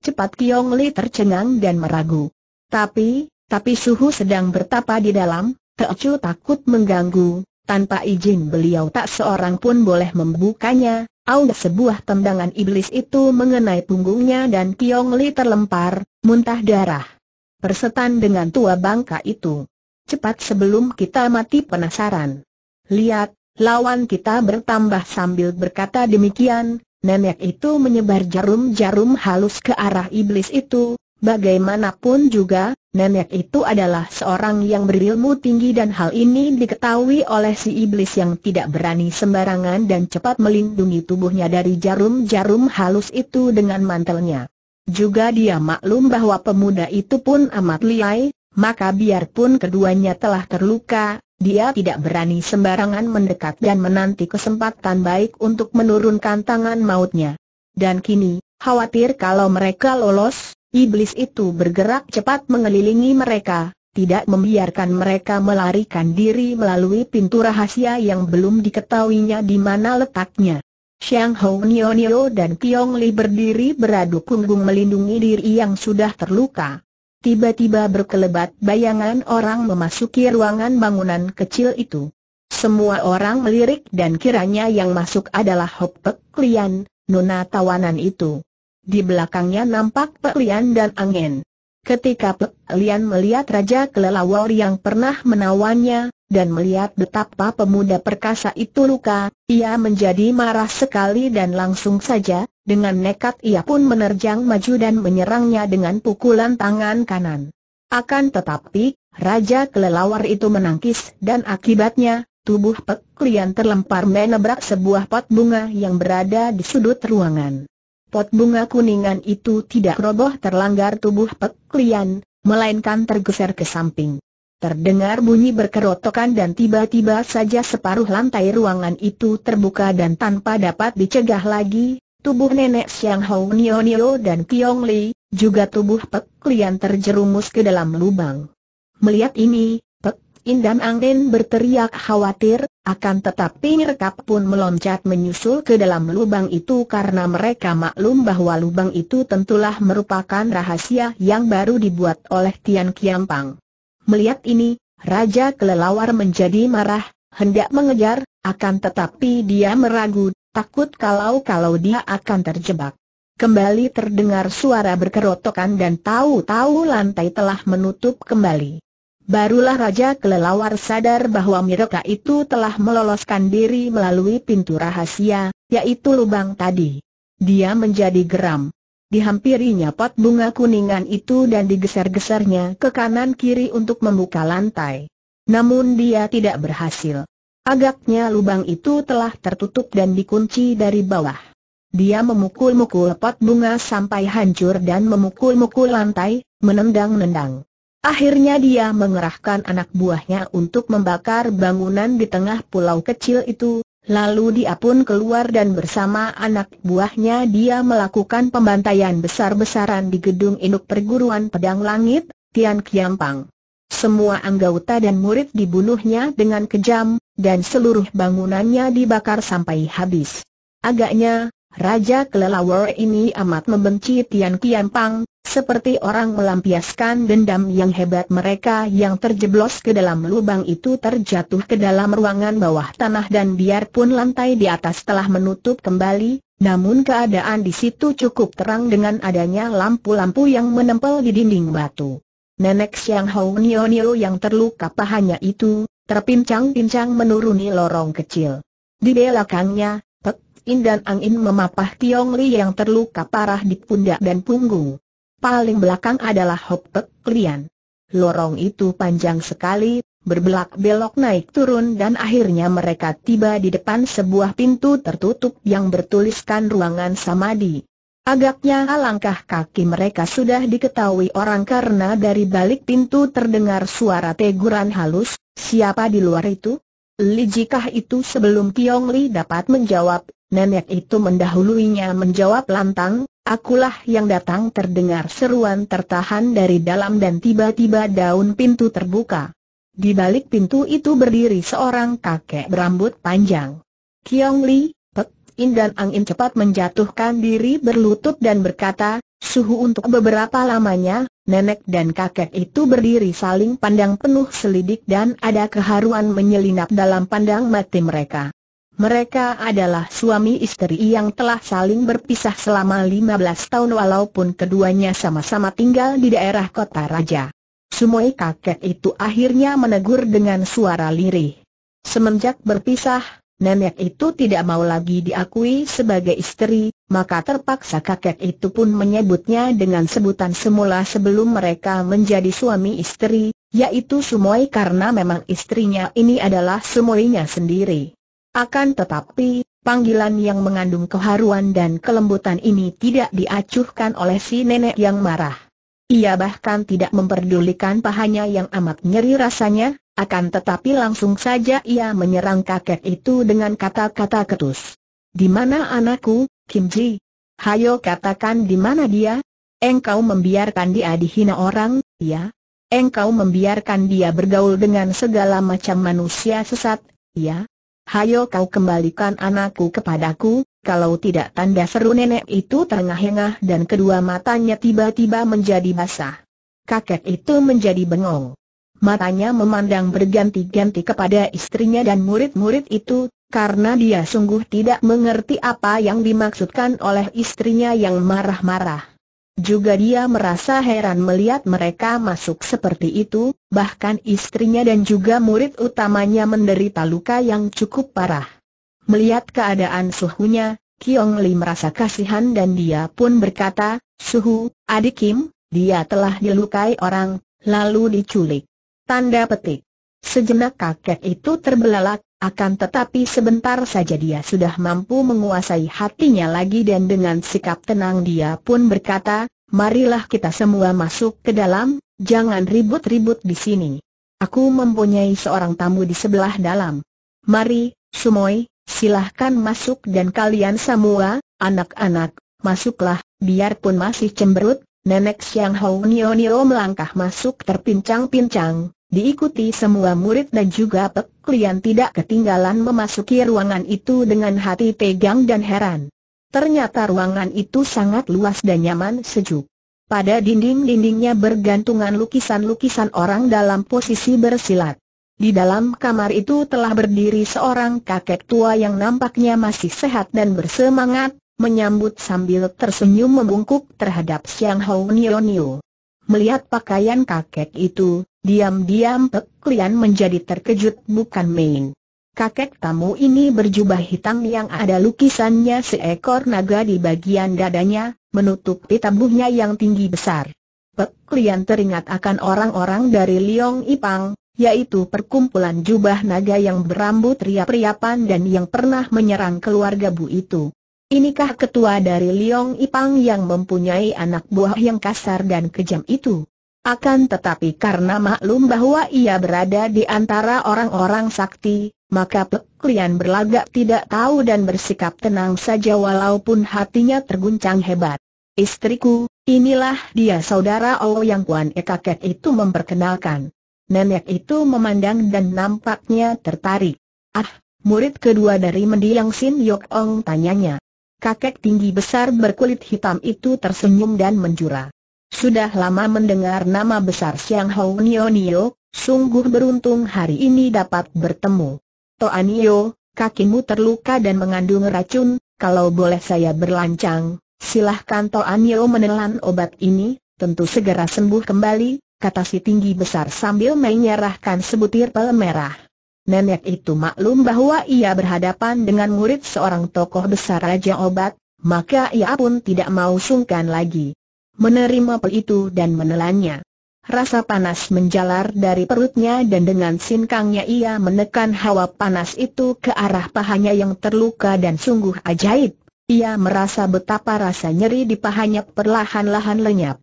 Speaker 1: Cepat Kiong Li tercengang dan meragu. Tapi, tapi suhu sedang bertapa di dalam, Teocu takut mengganggu, tanpa izin beliau tak seorang pun boleh membukanya, Aung sebuah tendangan iblis itu mengenai punggungnya dan Kiong Li terlempar, muntah darah. Persetan dengan tua bangka itu. Cepat sebelum kita mati penasaran. Lihat, lawan kita bertambah sambil berkata demikian, nenek itu menyebar jarum-jarum halus ke arah iblis itu, bagaimanapun juga, nenek itu adalah seorang yang berilmu tinggi dan hal ini diketahui oleh si iblis yang tidak berani sembarangan dan cepat melindungi tubuhnya dari jarum-jarum halus itu dengan mantelnya. Juga dia maklum bahwa pemuda itu pun amat liai, maka biarpun keduanya telah terluka, dia tidak berani sembarangan mendekat dan menanti kesempatan baik untuk menurunkan tangan mautnya. Dan kini, khawatir kalau mereka lolos, iblis itu bergerak cepat mengelilingi mereka, tidak membiarkan mereka melarikan diri melalui pintu rahasia yang belum diketahuinya di mana letaknya. Xiang Hou Nio dan Tiong Li berdiri beradu punggung melindungi diri yang sudah terluka. Tiba-tiba berkelebat bayangan orang memasuki ruangan bangunan kecil itu. Semua orang melirik dan kiranya yang masuk adalah Hop Pek Lian, nona tawanan itu. Di belakangnya nampak Pek Lian dan Angen. Ketika Pek Lian melihat Raja Kelelawar yang pernah menawannya, dan melihat betapa pemuda perkasa itu luka, ia menjadi marah sekali dan langsung saja, dengan nekat ia pun menerjang maju dan menyerangnya dengan pukulan tangan kanan. Akan tetapi, Raja Kelelawar itu menangkis dan akibatnya, tubuh Pek Lian terlempar menabrak sebuah pot bunga yang berada di sudut ruangan pot bunga kuningan itu tidak roboh terlanggar tubuh Pek Lian, melainkan tergeser ke samping. Terdengar bunyi berkerotokan dan tiba-tiba saja separuh lantai ruangan itu terbuka dan tanpa dapat dicegah lagi, tubuh nenek Xiang Hou Nio Nio dan Kiong Li, juga tubuh Pek Lian terjerumus ke dalam lubang. Melihat ini, Indam Angin berteriak khawatir, akan tetapi Rekap pun meloncat menyusul ke dalam lubang itu karena mereka maklum bahwa lubang itu tentulah merupakan rahasia yang baru dibuat oleh Tian Kiampang. Melihat ini, Raja Kelelawar menjadi marah, hendak mengejar, akan tetapi dia meragu, takut kalau-kalau dia akan terjebak. Kembali terdengar suara berkerotokan dan tahu-tahu lantai telah menutup kembali. Barulah Raja Kelelawar sadar bahwa mereka itu telah meloloskan diri melalui pintu rahasia, yaitu lubang tadi. Dia menjadi geram. Dihampirinya pot bunga kuningan itu dan digeser-gesernya ke kanan-kiri untuk membuka lantai. Namun dia tidak berhasil. Agaknya lubang itu telah tertutup dan dikunci dari bawah. Dia memukul-mukul pot bunga sampai hancur dan memukul-mukul lantai, menendang-nendang. Akhirnya dia mengerahkan anak buahnya untuk membakar bangunan di tengah pulau kecil itu, lalu dia pun keluar dan bersama anak buahnya dia melakukan pembantaian besar-besaran di gedung induk perguruan pedang langit, Tian Kiampang. Semua anggota dan murid dibunuhnya dengan kejam, dan seluruh bangunannya dibakar sampai habis. Agaknya, Raja kelelawar ini amat membenci Tian Kian Pang, seperti orang melampiaskan dendam yang hebat mereka yang terjeblos ke dalam lubang itu terjatuh ke dalam ruangan bawah tanah dan biarpun lantai di atas telah menutup kembali, namun keadaan di situ cukup terang dengan adanya lampu-lampu yang menempel di dinding batu. Nenek Xiang Hou Nio Nio yang terluka pahanya itu, terpincang-pincang menuruni lorong kecil. Di belakangnya, In dan angin memapah Tiong Li yang terluka parah di pundak dan punggung. Paling belakang adalah Hop Pek Lian. Lorong itu panjang sekali, berbelak-belok naik turun dan akhirnya mereka tiba di depan sebuah pintu tertutup yang bertuliskan ruangan samadi. Agaknya langkah kaki mereka sudah diketahui orang karena dari balik pintu terdengar suara teguran halus, siapa di luar itu? Lijikah itu sebelum Tiong Li dapat menjawab, Nenek itu mendahuluinya menjawab lantang, akulah yang datang terdengar seruan tertahan dari dalam dan tiba-tiba daun pintu terbuka. Di balik pintu itu berdiri seorang kakek berambut panjang. Kiong Li, Pek In dan Ang In cepat menjatuhkan diri berlutut dan berkata, suhu untuk beberapa lamanya, nenek dan kakek itu berdiri saling pandang penuh selidik dan ada keharuan menyelinap dalam pandang mati mereka. Mereka adalah suami istri yang telah saling berpisah selama 15 tahun walaupun keduanya sama-sama tinggal di daerah kota raja. Sumoi kakek itu akhirnya menegur dengan suara lirih. Semenjak berpisah, nenek itu tidak mau lagi diakui sebagai istri, maka terpaksa kakek itu pun menyebutnya dengan sebutan semula sebelum mereka menjadi suami istri, yaitu Sumoi karena memang istrinya ini adalah Sumoinya sendiri. Akan tetapi, panggilan yang mengandung keharuan dan kelembutan ini tidak diacuhkan oleh si nenek yang marah. Ia bahkan tidak memperdulikan pahanya yang amat nyeri rasanya, akan tetapi langsung saja ia menyerang kakek itu dengan kata-kata ketus. Di mana anakku, Kim Ji? Hayo katakan di mana dia? Engkau membiarkan dia dihina orang, ya? Engkau membiarkan dia bergaul dengan segala macam manusia sesat, ya? hayo kau kembalikan anakku kepadaku, kalau tidak tanda seru nenek itu terengah-engah dan kedua matanya tiba-tiba menjadi basah. Kakek itu menjadi bengong. Matanya memandang berganti-ganti kepada istrinya dan murid-murid itu, karena dia sungguh tidak mengerti apa yang dimaksudkan oleh istrinya yang marah-marah. Juga dia merasa heran melihat mereka masuk seperti itu, bahkan istrinya dan juga murid utamanya menderita luka yang cukup parah. Melihat keadaan suhunya, Kiong Li merasa kasihan dan dia pun berkata, Suhu, adik Kim, dia telah dilukai orang, lalu diculik. Tanda petik. Sejenak kakek itu terbelalak, akan tetapi sebentar saja dia sudah mampu menguasai hatinya lagi dan dengan sikap tenang dia pun berkata, marilah kita semua masuk ke dalam, jangan ribut-ribut di sini. Aku mempunyai seorang tamu di sebelah dalam. Mari, Sumoy, silahkan masuk dan kalian semua, anak-anak, masuklah, biarpun masih cemberut, Nenek Xiang Hou Nio Nio melangkah masuk terpincang-pincang, Diikuti semua murid dan juga Pek Lian tidak ketinggalan memasuki ruangan itu dengan hati tegang dan heran. Ternyata ruangan itu sangat luas dan nyaman sejuk. Pada dinding-dindingnya bergantungan lukisan-lukisan orang dalam posisi bersilat. Di dalam kamar itu telah berdiri seorang kakek tua yang nampaknya masih sehat dan bersemangat, menyambut sambil tersenyum membungkuk terhadap Siang Hou Nio Nio. Melihat pakaian kakek itu, Diam-diam Pek menjadi terkejut bukan main. Kakek tamu ini berjubah hitam yang ada lukisannya seekor naga di bagian dadanya, menutupi tabuhnya yang tinggi besar. Pek teringat akan orang-orang dari Liong Ipang, yaitu perkumpulan jubah naga yang berambut riap-riapan dan yang pernah menyerang keluarga Bu itu. Inikah ketua dari Liong Ipang yang mempunyai anak buah yang kasar dan kejam itu? Akan tetapi karena maklum bahwa ia berada di antara orang-orang sakti, maka Pek berlagak tidak tahu dan bersikap tenang saja walaupun hatinya terguncang hebat. Istriku, inilah dia saudara Oh yang Kuan E kakek itu memperkenalkan. Nenek itu memandang dan nampaknya tertarik. Ah, murid kedua dari mendiang Sin Yok Ong tanyanya. Kakek tinggi besar berkulit hitam itu tersenyum dan menjurah. Sudah lama mendengar nama besar Siang Hou Nio Nio, sungguh beruntung hari ini dapat bertemu. Nio, kakimu terluka dan mengandung racun, kalau boleh saya berlancang, silahkan Nio menelan obat ini, tentu segera sembuh kembali, kata si tinggi besar sambil menyerahkan sebutir pel merah. Nenek itu maklum bahwa ia berhadapan dengan murid seorang tokoh besar Raja Obat, maka ia pun tidak mau sungkan lagi menerima pel itu dan menelannya. Rasa panas menjalar dari perutnya dan dengan sinkangnya ia menekan hawa panas itu ke arah pahanya yang terluka dan sungguh ajaib. Ia merasa betapa rasa nyeri di pahanya perlahan-lahan lenyap.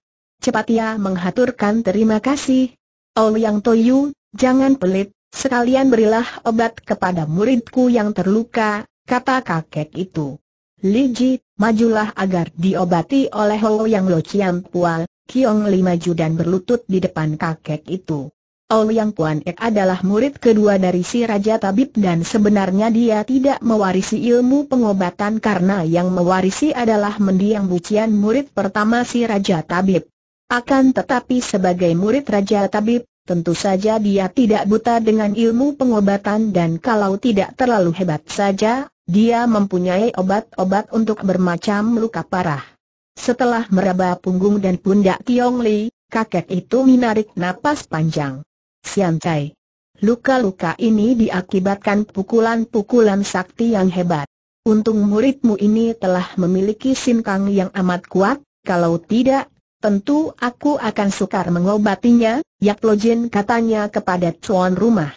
Speaker 1: Cepat ia menghaturkan terima kasih. Oh Yang Toyu, jangan pelit, sekalian berilah obat kepada muridku yang terluka, kata kakek itu. Liji, majulah agar diobati oleh Hou Yang Lo Chiam Pual, Kiong Li maju dan berlutut di depan kakek itu. Hou Yang Puan Ek adalah murid kedua dari si Raja Tabib dan sebenarnya dia tidak mewarisi ilmu pengobatan karena yang mewarisi adalah mendiang bucian murid pertama si Raja Tabib. Akan tetapi sebagai murid Raja Tabib, Tentu saja dia tidak buta dengan ilmu pengobatan dan kalau tidak terlalu hebat saja, dia mempunyai obat-obat untuk bermacam luka parah. Setelah meraba punggung dan pundak Tiong Li, kakek itu menarik napas panjang. Sian Cai. Luka-luka ini diakibatkan pukulan-pukulan sakti yang hebat. Untung muridmu ini telah memiliki sinkang yang amat kuat, kalau tidak, tentu aku akan sukar mengobatinya, Yak Lojin katanya kepada tuan rumah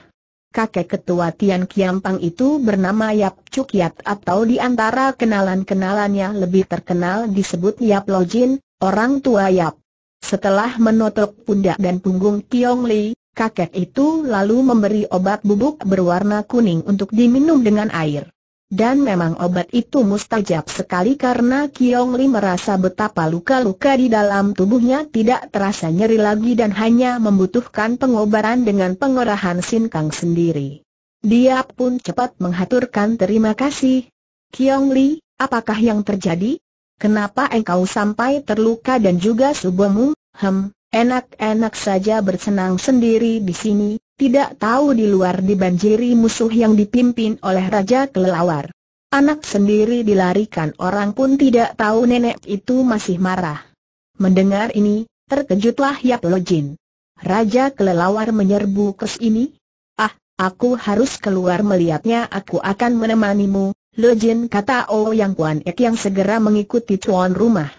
Speaker 1: kakek ketua Tian Kiampang itu bernama Yap Cuk Yat atau di antara kenalan-kenalannya lebih terkenal disebut Yap Lojin, orang tua Yap. Setelah menotok pundak dan punggung Tiong Li, kakek itu lalu memberi obat bubuk berwarna kuning untuk diminum dengan air. Dan memang obat itu mustajab sekali karena Kiong Li merasa betapa luka-luka di dalam tubuhnya tidak terasa nyeri lagi dan hanya membutuhkan pengobaran dengan pengorahan Sin Kang sendiri. Dia pun cepat menghaturkan terima kasih. Kiong Li, apakah yang terjadi? Kenapa engkau sampai terluka dan juga subuhmu? Hem, enak-enak saja bersenang sendiri di sini, tidak tahu di luar dibanjiri musuh yang dipimpin oleh Raja Kelelawar. Anak sendiri dilarikan orang pun tidak tahu nenek itu masih marah. Mendengar ini, terkejutlah Yap Lojin. Raja Kelelawar menyerbu ke sini? Ah, aku harus keluar melihatnya aku akan menemanimu, Lojin kata Oh Yang Kuan Ek yang segera mengikuti tuan rumah.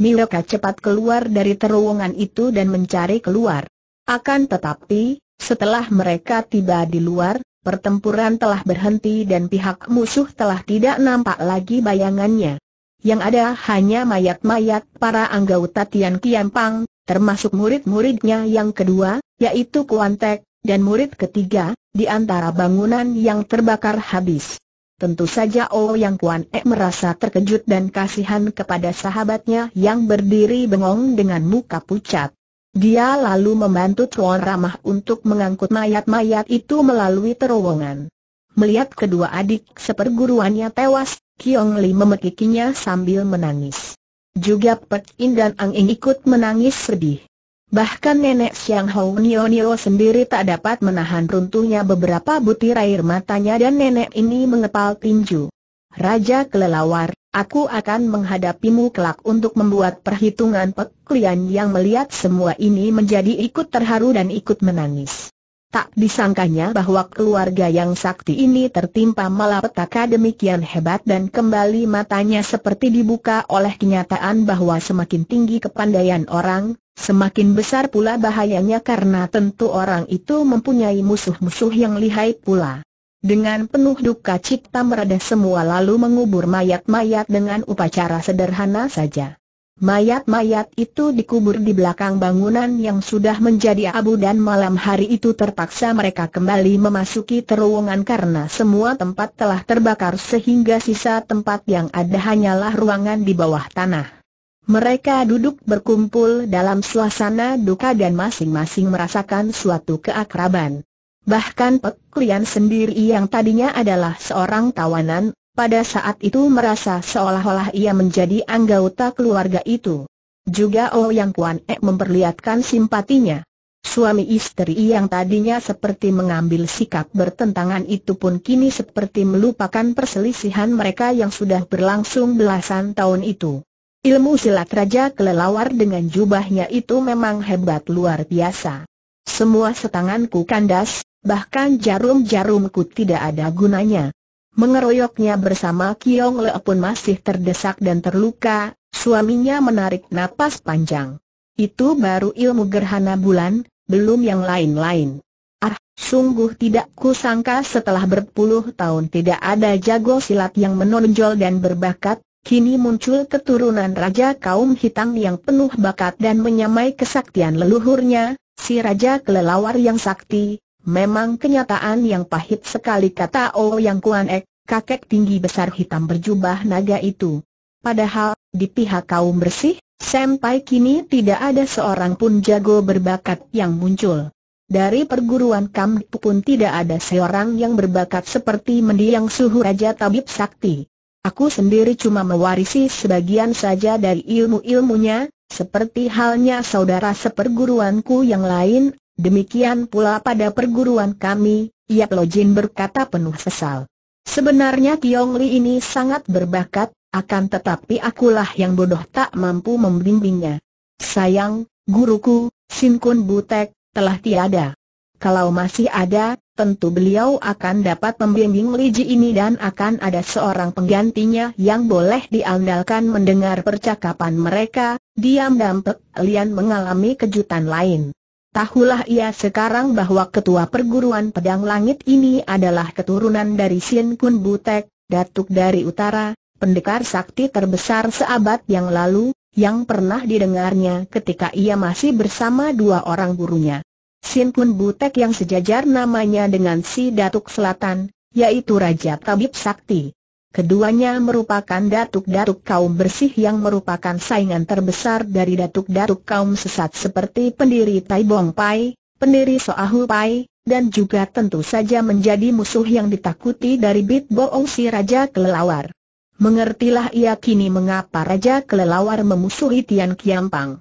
Speaker 1: Miloka cepat keluar dari terowongan itu dan mencari keluar. Akan tetapi, setelah mereka tiba di luar, pertempuran telah berhenti dan pihak musuh telah tidak nampak lagi bayangannya. Yang ada hanya mayat-mayat para anggota Tian Kiampang, termasuk murid-muridnya yang kedua, yaitu Kuantek, dan murid ketiga, di antara bangunan yang terbakar habis. Tentu saja Oh Yang Kuan E merasa terkejut dan kasihan kepada sahabatnya yang berdiri bengong dengan muka pucat. Dia lalu membantu Tuan Ramah untuk mengangkut mayat-mayat itu melalui terowongan. Melihat kedua adik seperguruannya tewas, Kiong Li memekikinya sambil menangis. Juga Pek In dan Ang In ikut menangis sedih. Bahkan nenek Siang Hou Nio Nio sendiri tak dapat menahan runtuhnya beberapa butir air matanya dan nenek ini mengepal tinju. Raja kelelawar, Aku akan menghadapimu kelak untuk membuat perhitungan peklian yang melihat semua ini menjadi ikut terharu dan ikut menangis. Tak disangkanya bahwa keluarga yang sakti ini tertimpa malapetaka demikian hebat dan kembali matanya seperti dibuka oleh kenyataan bahwa semakin tinggi kepandaian orang, Semakin besar pula bahayanya karena tentu orang itu mempunyai musuh-musuh yang lihai pula. Dengan penuh duka cipta meredah semua lalu mengubur mayat-mayat dengan upacara sederhana saja. Mayat-mayat itu dikubur di belakang bangunan yang sudah menjadi abu dan malam hari itu terpaksa mereka kembali memasuki terowongan karena semua tempat telah terbakar sehingga sisa tempat yang ada hanyalah ruangan di bawah tanah. Mereka duduk berkumpul dalam suasana duka dan masing-masing merasakan suatu keakraban. Bahkan Pek Lian sendiri yang tadinya adalah seorang tawanan, pada saat itu merasa seolah-olah ia menjadi anggota keluarga itu. Juga Oh Yang Kuan Ek memperlihatkan simpatinya. Suami istri yang tadinya seperti mengambil sikap bertentangan itu pun kini seperti melupakan perselisihan mereka yang sudah berlangsung belasan tahun itu. Ilmu silat Raja Kelelawar dengan jubahnya itu memang hebat luar biasa. Semua setanganku kandas, bahkan jarum-jarumku tidak ada gunanya. Mengeroyoknya bersama Kiong Le pun masih terdesak dan terluka, suaminya menarik napas panjang. Itu baru ilmu gerhana bulan, belum yang lain-lain. Ah, sungguh tidak kusangka setelah berpuluh tahun tidak ada jago silat yang menonjol dan berbakat, kini muncul keturunan Raja Kaum Hitam yang penuh bakat dan menyamai kesaktian leluhurnya, si Raja Kelelawar yang sakti, Memang kenyataan yang pahit sekali kata Oh Yang Kuan Ek, kakek tinggi besar hitam berjubah naga itu. Padahal, di pihak kaum bersih, sampai kini tidak ada seorang pun jago berbakat yang muncul. Dari perguruan Kam pun tidak ada seorang yang berbakat seperti mendiang suhu Raja Tabib Sakti. Aku sendiri cuma mewarisi sebagian saja dari ilmu-ilmunya, seperti halnya saudara seperguruanku yang lain, Demikian pula pada perguruan kami, Yap Lojin berkata penuh sesal. Sebenarnya Kiong Li ini sangat berbakat, akan tetapi akulah yang bodoh tak mampu membimbingnya. Sayang, guruku, Sin Kun Butek, telah tiada. Kalau masih ada, tentu beliau akan dapat membimbing Li Ji ini dan akan ada seorang penggantinya yang boleh diandalkan mendengar percakapan mereka, diam-diam Lian mengalami kejutan lain. Tahulah ia sekarang bahwa ketua perguruan pedang langit ini adalah keturunan dari Sien Kun Butek, datuk dari utara, pendekar sakti terbesar seabad yang lalu, yang pernah didengarnya ketika ia masih bersama dua orang gurunya. Sien Kun Butek yang sejajar namanya dengan si Datuk Selatan, yaitu Raja Tabib Sakti. Keduanya merupakan datuk-datuk kaum bersih yang merupakan saingan terbesar dari datuk-datuk kaum sesat seperti pendiri Tai Bong Pai, pendiri Soahu Pai, dan juga tentu saja menjadi musuh yang ditakuti dari Bit Boong si Raja Kelelawar. Mengertilah ia kini mengapa Raja Kelelawar memusuhi Tian Kiampang.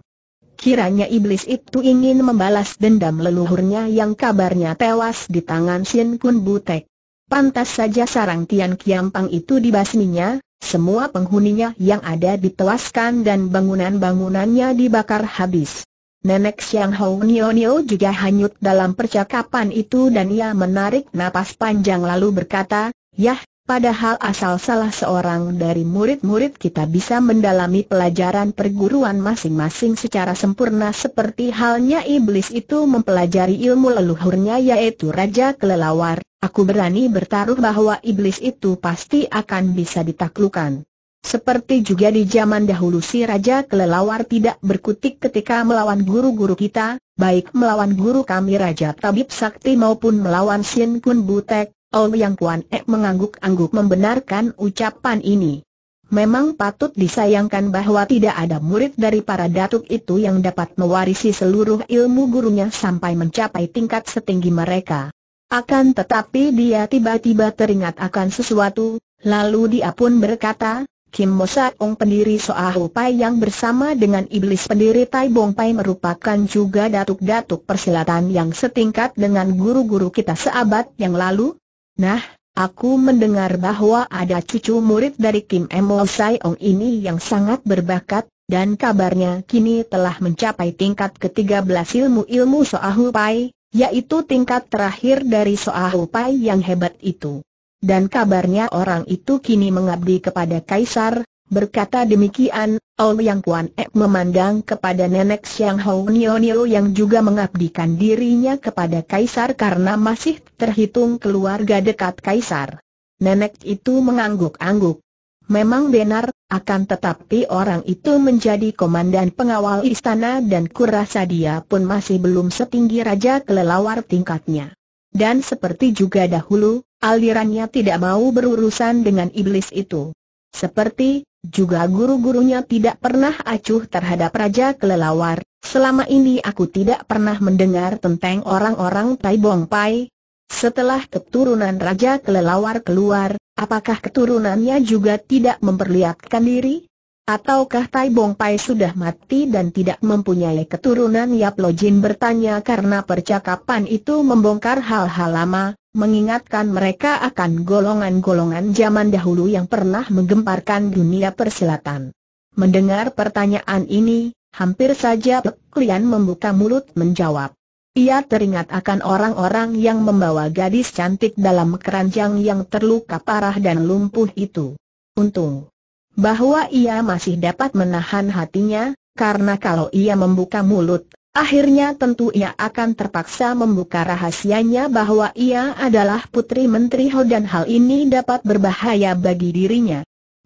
Speaker 1: Kiranya iblis itu ingin membalas dendam leluhurnya yang kabarnya tewas di tangan Sien Kun Butek. Pantas saja sarang Tian Pang itu dibasminya, semua penghuninya yang ada ditewaskan dan bangunan-bangunannya dibakar habis. Nenek Xiang Hou Nio Nio juga hanyut dalam percakapan itu dan ia menarik napas panjang lalu berkata, Yah, Padahal asal salah seorang dari murid-murid kita bisa mendalami pelajaran perguruan masing-masing secara sempurna seperti halnya iblis itu mempelajari ilmu leluhurnya yaitu Raja Kelelawar, aku berani bertaruh bahwa iblis itu pasti akan bisa ditaklukan. Seperti juga di zaman dahulu si Raja Kelelawar tidak berkutik ketika melawan guru-guru kita, baik melawan guru kami Raja Tabib Sakti maupun melawan Sien Kun Butek, Ouyang Kuan Ek mengangguk-angguk membenarkan ucapan ini. Memang patut disayangkan bahwa tidak ada murid dari para datuk itu yang dapat mewarisi seluruh ilmu gurunya sampai mencapai tingkat setinggi mereka. Akan tetapi dia tiba-tiba teringat akan sesuatu, lalu dia pun berkata, Kim Mosa Ong pendiri Ho Pai yang bersama dengan iblis pendiri Tai Bong Pai merupakan juga datuk-datuk persilatan yang setingkat dengan guru-guru kita seabad yang lalu, Nah, aku mendengar bahwa ada cucu murid dari Kim Sai Saiong ini yang sangat berbakat, dan kabarnya kini telah mencapai tingkat ke-13 ilmu-ilmu Soahu Pai, yaitu tingkat terakhir dari Soahu Pai yang hebat itu. Dan kabarnya orang itu kini mengabdi kepada Kaisar, Berkata demikian, Ouyang Kuan Ek memandang kepada nenek Xiang Hou Nio Nio yang juga mengabdikan dirinya kepada Kaisar karena masih terhitung keluarga dekat Kaisar. Nenek itu mengangguk-angguk. Memang benar, akan tetapi orang itu menjadi komandan pengawal istana dan kurasa dia pun masih belum setinggi raja kelelawar tingkatnya. Dan seperti juga dahulu, alirannya tidak mau berurusan dengan iblis itu. Seperti, juga guru-gurunya tidak pernah acuh terhadap Raja Kelelawar, selama ini aku tidak pernah mendengar tentang orang-orang Tai Bong Pai. Setelah keturunan Raja Kelelawar keluar, apakah keturunannya juga tidak memperlihatkan diri? Ataukah Tai Bong Pai sudah mati dan tidak mempunyai keturunan Yap Lo Jin bertanya karena percakapan itu membongkar hal-hal lama, mengingatkan mereka akan golongan-golongan zaman dahulu yang pernah menggemparkan dunia persilatan. Mendengar pertanyaan ini, hampir saja Klian membuka mulut menjawab. Ia teringat akan orang-orang yang membawa gadis cantik dalam keranjang yang terluka parah dan lumpuh itu. Untung bahwa ia masih dapat menahan hatinya, karena kalau ia membuka mulut, akhirnya tentu ia akan terpaksa membuka rahasianya bahwa ia adalah putri Menteri Ho dan hal ini dapat berbahaya bagi dirinya.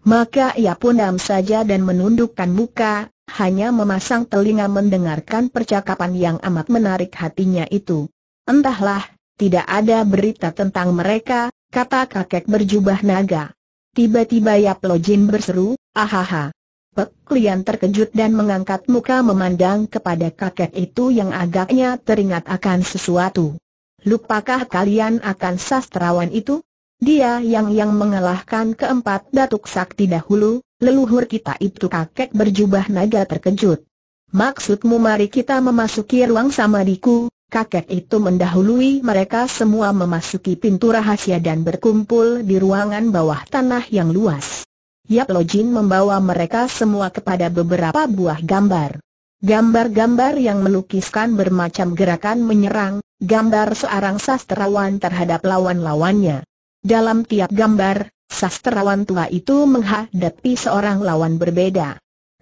Speaker 1: Maka ia pun diam saja dan menundukkan muka, hanya memasang telinga mendengarkan percakapan yang amat menarik hatinya itu. Entahlah, tidak ada berita tentang mereka, kata kakek berjubah naga. Tiba-tiba Yap Lo berseru, ahaha. Pek Lian terkejut dan mengangkat muka memandang kepada kakek itu yang agaknya teringat akan sesuatu. Lupakah kalian akan sastrawan itu? Dia yang yang mengalahkan keempat datuk sakti dahulu, leluhur kita itu kakek berjubah naga terkejut. Maksudmu mari kita memasuki ruang samadiku, Kakek itu mendahului mereka semua memasuki pintu rahasia dan berkumpul di ruangan bawah tanah yang luas. Yap Lo Jin membawa mereka semua kepada beberapa buah gambar. Gambar-gambar yang melukiskan bermacam gerakan menyerang, gambar seorang sastrawan terhadap lawan-lawannya. Dalam tiap gambar, sastrawan tua itu menghadapi seorang lawan berbeda.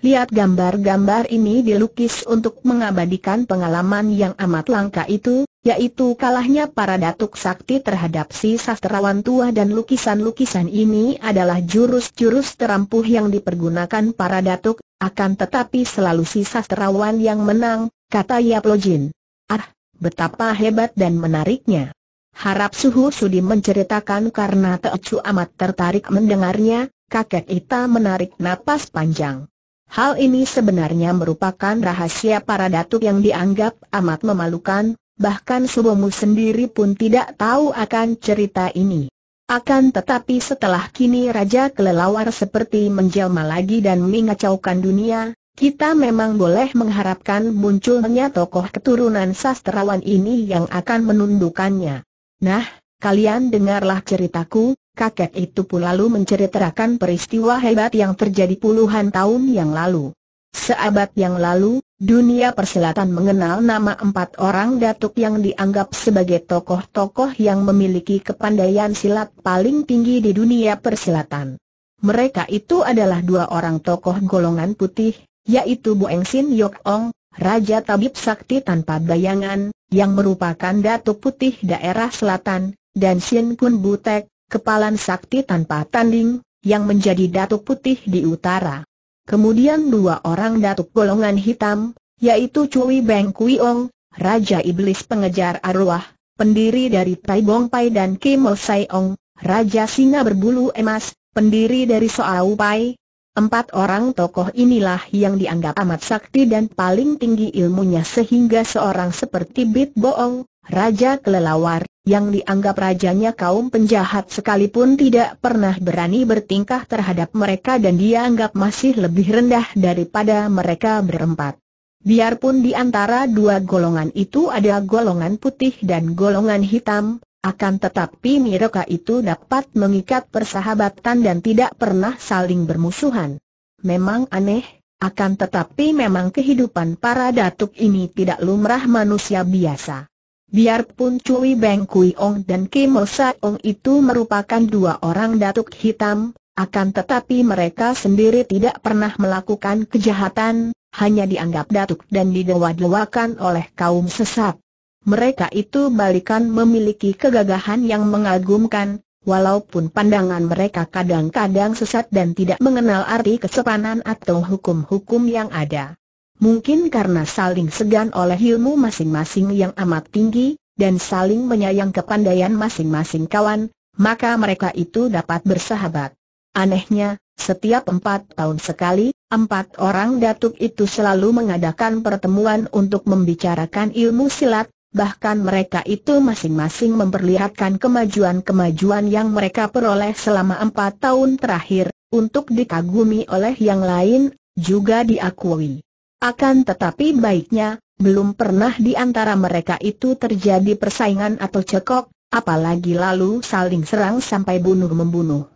Speaker 1: Lihat gambar-gambar ini dilukis untuk mengabadikan pengalaman yang amat langka itu, yaitu kalahnya para datuk sakti terhadap si sastrawan tua dan lukisan-lukisan ini adalah jurus-jurus terampuh yang dipergunakan para datuk, akan tetapi selalu si sastrawan yang menang, kata Yap Lojin. Ah, betapa hebat dan menariknya. Harap Suhu Sudi menceritakan karena Teocu amat tertarik mendengarnya, kakek Ita menarik napas panjang. Hal ini sebenarnya merupakan rahasia para datuk yang dianggap amat memalukan, bahkan Subomu sendiri pun tidak tahu akan cerita ini. Akan tetapi setelah kini Raja Kelelawar seperti menjelma lagi dan mengacaukan dunia, kita memang boleh mengharapkan munculnya tokoh keturunan sastrawan ini yang akan menundukannya. Nah, kalian dengarlah ceritaku, kakek itu pun lalu menceritakan peristiwa hebat yang terjadi puluhan tahun yang lalu. Seabad yang lalu, dunia persilatan mengenal nama empat orang datuk yang dianggap sebagai tokoh-tokoh yang memiliki kepandaian silat paling tinggi di dunia persilatan. Mereka itu adalah dua orang tokoh golongan putih, yaitu Boeng Sin Yok Ong, Raja Tabib Sakti Tanpa Bayangan, yang merupakan Datuk Putih Daerah Selatan, dan Sin Kun Butek, kepalan sakti tanpa tanding, yang menjadi datuk putih di utara. Kemudian dua orang datuk golongan hitam, yaitu Cui Beng Kui Ong, Raja Iblis Pengejar Arwah, pendiri dari Tai Bong Pai dan Kim Sai Ong, Raja Singa Berbulu Emas, pendiri dari Soau Pai, Empat orang tokoh inilah yang dianggap amat sakti dan paling tinggi ilmunya sehingga seorang seperti Bit Boong, Raja Kelelawar, yang dianggap rajanya kaum penjahat sekalipun tidak pernah berani bertingkah terhadap mereka dan dianggap masih lebih rendah daripada mereka berempat. Biarpun di antara dua golongan itu ada golongan putih dan golongan hitam, akan tetapi mereka itu dapat mengikat persahabatan dan tidak pernah saling bermusuhan. Memang aneh, akan tetapi memang kehidupan para datuk ini tidak lumrah manusia biasa. Biarpun Cui Beng Kui Ong dan Kim Osa Ong itu merupakan dua orang datuk hitam, akan tetapi mereka sendiri tidak pernah melakukan kejahatan, hanya dianggap datuk dan didewa-dewakan oleh kaum sesat mereka itu balikan memiliki kegagahan yang mengagumkan, walaupun pandangan mereka kadang-kadang sesat dan tidak mengenal arti kesepanan atau hukum-hukum yang ada. Mungkin karena saling segan oleh ilmu masing-masing yang amat tinggi, dan saling menyayang kepandaian masing-masing kawan, maka mereka itu dapat bersahabat. Anehnya, setiap empat tahun sekali, empat orang datuk itu selalu mengadakan pertemuan untuk membicarakan ilmu silat, bahkan mereka itu masing-masing memperlihatkan kemajuan-kemajuan yang mereka peroleh selama empat tahun terakhir, untuk dikagumi oleh yang lain, juga diakui. Akan tetapi baiknya, belum pernah di antara mereka itu terjadi persaingan atau cekok, apalagi lalu saling serang sampai bunuh-membunuh.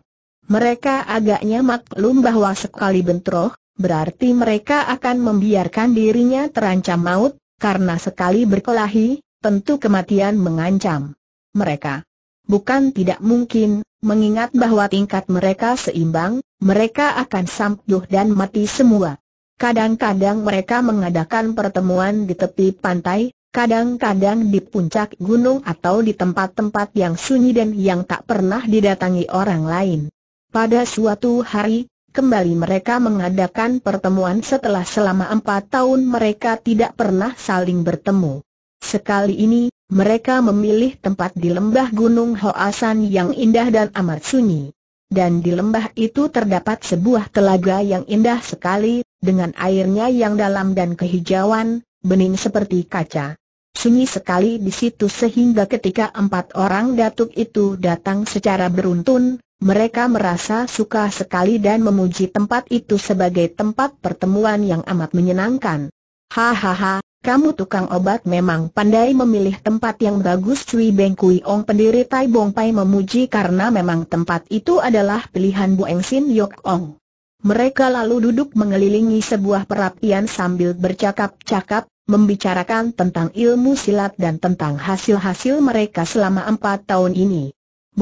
Speaker 1: Mereka agaknya maklum bahwa sekali bentroh, berarti mereka akan membiarkan dirinya terancam maut, karena sekali berkelahi, tentu kematian mengancam. Mereka bukan tidak mungkin, mengingat bahwa tingkat mereka seimbang, mereka akan sampuh dan mati semua. Kadang-kadang mereka mengadakan pertemuan di tepi pantai, kadang-kadang di puncak gunung atau di tempat-tempat yang sunyi dan yang tak pernah didatangi orang lain. Pada suatu hari, Kembali mereka mengadakan pertemuan setelah selama empat tahun mereka tidak pernah saling bertemu. Sekali ini, mereka memilih tempat di lembah Gunung Hoasan yang indah dan amat sunyi. Dan di lembah itu terdapat sebuah telaga yang indah sekali, dengan airnya yang dalam dan kehijauan, bening seperti kaca. Sunyi sekali di situ sehingga ketika empat orang datuk itu datang secara beruntun, mereka merasa suka sekali dan memuji tempat itu sebagai tempat pertemuan yang amat menyenangkan. Hahaha, kamu tukang obat memang pandai memilih tempat yang bagus Cui Beng Kui Ong pendiri Tai Bong Pai memuji karena memang tempat itu adalah pilihan Bu Eng Sin Yok Ong. Mereka lalu duduk mengelilingi sebuah perapian sambil bercakap-cakap, membicarakan tentang ilmu silat dan tentang hasil-hasil mereka selama empat tahun ini.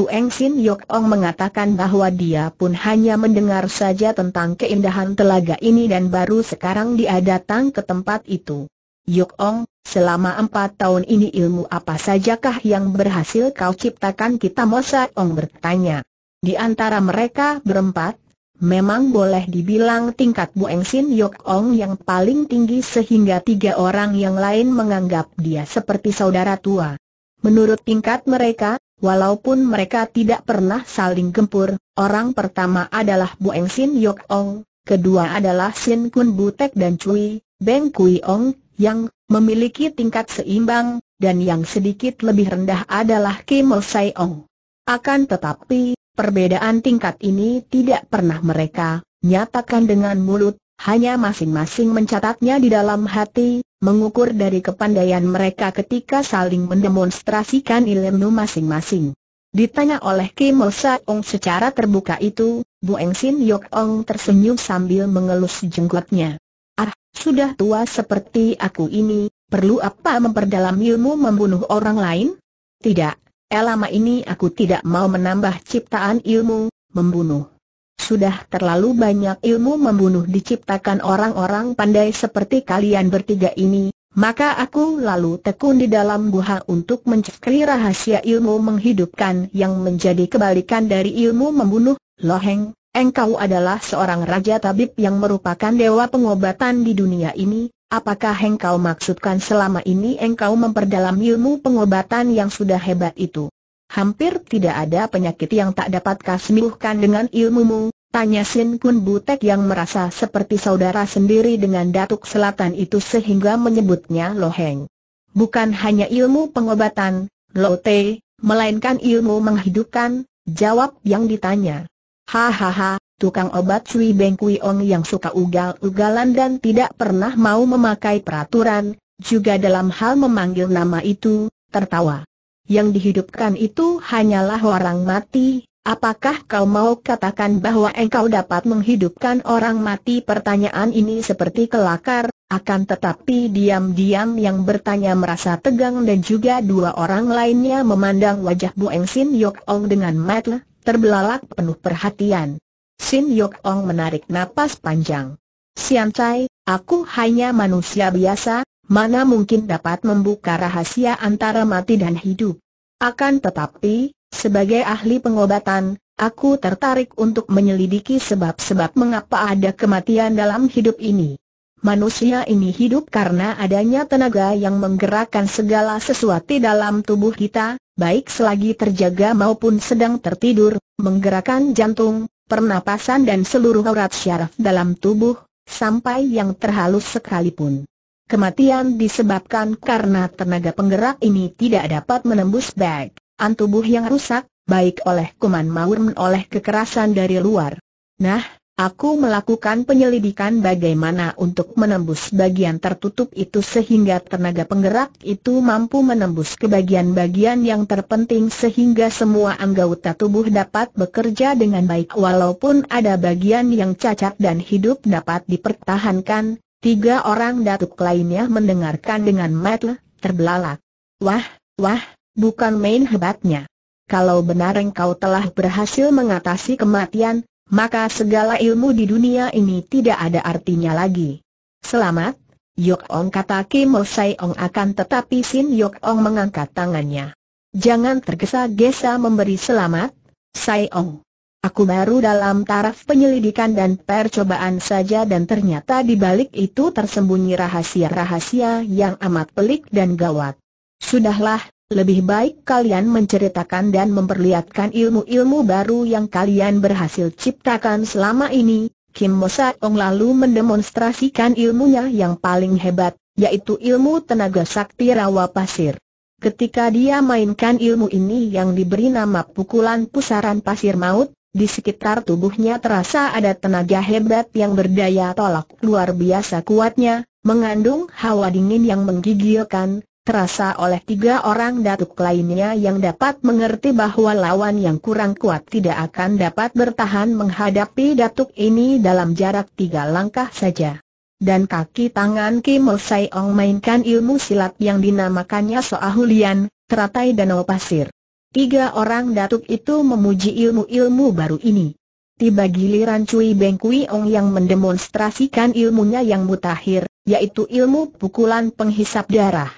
Speaker 1: Eng Sin Yok Ong mengatakan bahwa dia pun hanya mendengar saja tentang keindahan telaga ini dan baru sekarang dia datang ke tempat itu. Yok Ong, selama empat tahun ini ilmu apa sajakah yang berhasil kau ciptakan kita Mosa Ong bertanya. Di antara mereka berempat, Memang boleh dibilang tingkat Bu Engsin Yok Ong yang paling tinggi sehingga tiga orang yang lain menganggap dia seperti saudara tua. Menurut tingkat mereka, Walaupun mereka tidak pernah saling gempur, orang pertama adalah Bueng Sin Yok Ong, kedua adalah Sin Kun Butek dan Cui, Beng Kui Ong, yang memiliki tingkat seimbang, dan yang sedikit lebih rendah adalah Kim Mo Sai Ong. Akan tetapi, perbedaan tingkat ini tidak pernah mereka nyatakan dengan mulut, hanya masing-masing mencatatnya di dalam hati, mengukur dari kepandaian mereka ketika saling mendemonstrasikan ilmu masing-masing. Ditanya oleh Kim Mosa Ong secara terbuka itu, Bu Engsin Yok Ong tersenyum sambil mengelus jenggotnya. Ah, sudah tua seperti aku ini, perlu apa memperdalam ilmu membunuh orang lain? Tidak, elama ini aku tidak mau menambah ciptaan ilmu, membunuh. Sudah terlalu banyak ilmu membunuh diciptakan orang-orang pandai seperti kalian bertiga ini, maka aku lalu tekun di dalam gua untuk mencekri rahasia ilmu menghidupkan yang menjadi kebalikan dari ilmu membunuh, Loheng, engkau adalah seorang raja tabib yang merupakan dewa pengobatan di dunia ini, apakah engkau maksudkan selama ini engkau memperdalam ilmu pengobatan yang sudah hebat itu? Hampir tidak ada penyakit yang tak dapat kau sembuhkan dengan ilmumu, tanya Sin Kun Butek yang merasa seperti saudara sendiri dengan Datuk Selatan itu sehingga menyebutnya Loheng. Bukan hanya ilmu pengobatan, Lote, melainkan ilmu menghidupkan, jawab yang ditanya. Hahaha, tukang obat Sui Beng Kui Ong yang suka ugal-ugalan dan tidak pernah mau memakai peraturan, juga dalam hal memanggil nama itu, tertawa yang dihidupkan itu hanyalah orang mati, apakah kau mau katakan bahwa engkau dapat menghidupkan orang mati? Pertanyaan ini seperti kelakar, akan tetapi diam-diam yang bertanya merasa tegang dan juga dua orang lainnya memandang wajah Bu Eng Sin Yok Ong dengan mata terbelalak penuh perhatian. Sin Yok Ong menarik napas panjang. Sian Chai, aku hanya manusia biasa, mana mungkin dapat membuka rahasia antara mati dan hidup. Akan tetapi, sebagai ahli pengobatan, aku tertarik untuk menyelidiki sebab-sebab mengapa ada kematian dalam hidup ini. Manusia ini hidup karena adanya tenaga yang menggerakkan segala sesuatu dalam tubuh kita, baik selagi terjaga maupun sedang tertidur, menggerakkan jantung, pernapasan dan seluruh urat syaraf dalam tubuh, sampai yang terhalus sekalipun. Kematian disebabkan karena tenaga penggerak ini tidak dapat menembus bag, antubuh yang rusak, baik oleh kuman maupun oleh kekerasan dari luar. Nah, aku melakukan penyelidikan bagaimana untuk menembus bagian tertutup itu sehingga tenaga penggerak itu mampu menembus ke bagian-bagian yang terpenting sehingga semua anggota tubuh dapat bekerja dengan baik walaupun ada bagian yang cacat dan hidup dapat dipertahankan, Tiga orang datuk lainnya mendengarkan dengan mata terbelalak. Wah, wah, bukan main hebatnya. Kalau benar engkau telah berhasil mengatasi kematian, maka segala ilmu di dunia ini tidak ada artinya lagi. Selamat, Yok Ong kata Kim Mo Sai Ong akan tetapi Sin Yok Ong mengangkat tangannya. Jangan tergesa-gesa memberi selamat, Sai Ong. Aku baru dalam taraf penyelidikan dan percobaan saja dan ternyata di balik itu tersembunyi rahasia-rahasia yang amat pelik dan gawat. Sudahlah, lebih baik kalian menceritakan dan memperlihatkan ilmu-ilmu baru yang kalian berhasil ciptakan selama ini. Kim Mosa Ong lalu mendemonstrasikan ilmunya yang paling hebat, yaitu ilmu tenaga sakti rawa pasir. Ketika dia mainkan ilmu ini yang diberi nama pukulan pusaran pasir maut, di sekitar tubuhnya terasa ada tenaga hebat yang berdaya tolak luar biasa kuatnya, mengandung hawa dingin yang menggigilkan, terasa oleh tiga orang datuk lainnya yang dapat mengerti bahwa lawan yang kurang kuat tidak akan dapat bertahan menghadapi datuk ini dalam jarak tiga langkah saja. Dan kaki tangan Kim Sai Ong mainkan ilmu silat yang dinamakannya Soahulian, teratai danau pasir. Tiga orang datuk itu memuji ilmu-ilmu baru ini. Tiba giliran Cui Beng Kui Ong yang mendemonstrasikan ilmunya yang mutakhir, yaitu ilmu pukulan penghisap darah.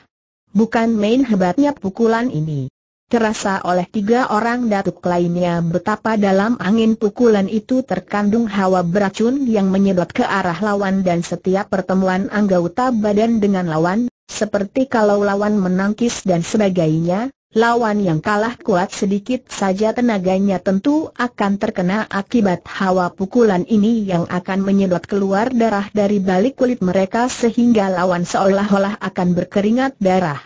Speaker 1: Bukan main hebatnya pukulan ini. Terasa oleh tiga orang datuk lainnya betapa dalam angin pukulan itu terkandung hawa beracun yang menyedot ke arah lawan dan setiap pertemuan anggota badan dengan lawan, seperti kalau lawan menangkis dan sebagainya, lawan yang kalah kuat sedikit saja tenaganya tentu akan terkena akibat hawa pukulan ini yang akan menyedot keluar darah dari balik kulit mereka sehingga lawan seolah-olah akan berkeringat darah.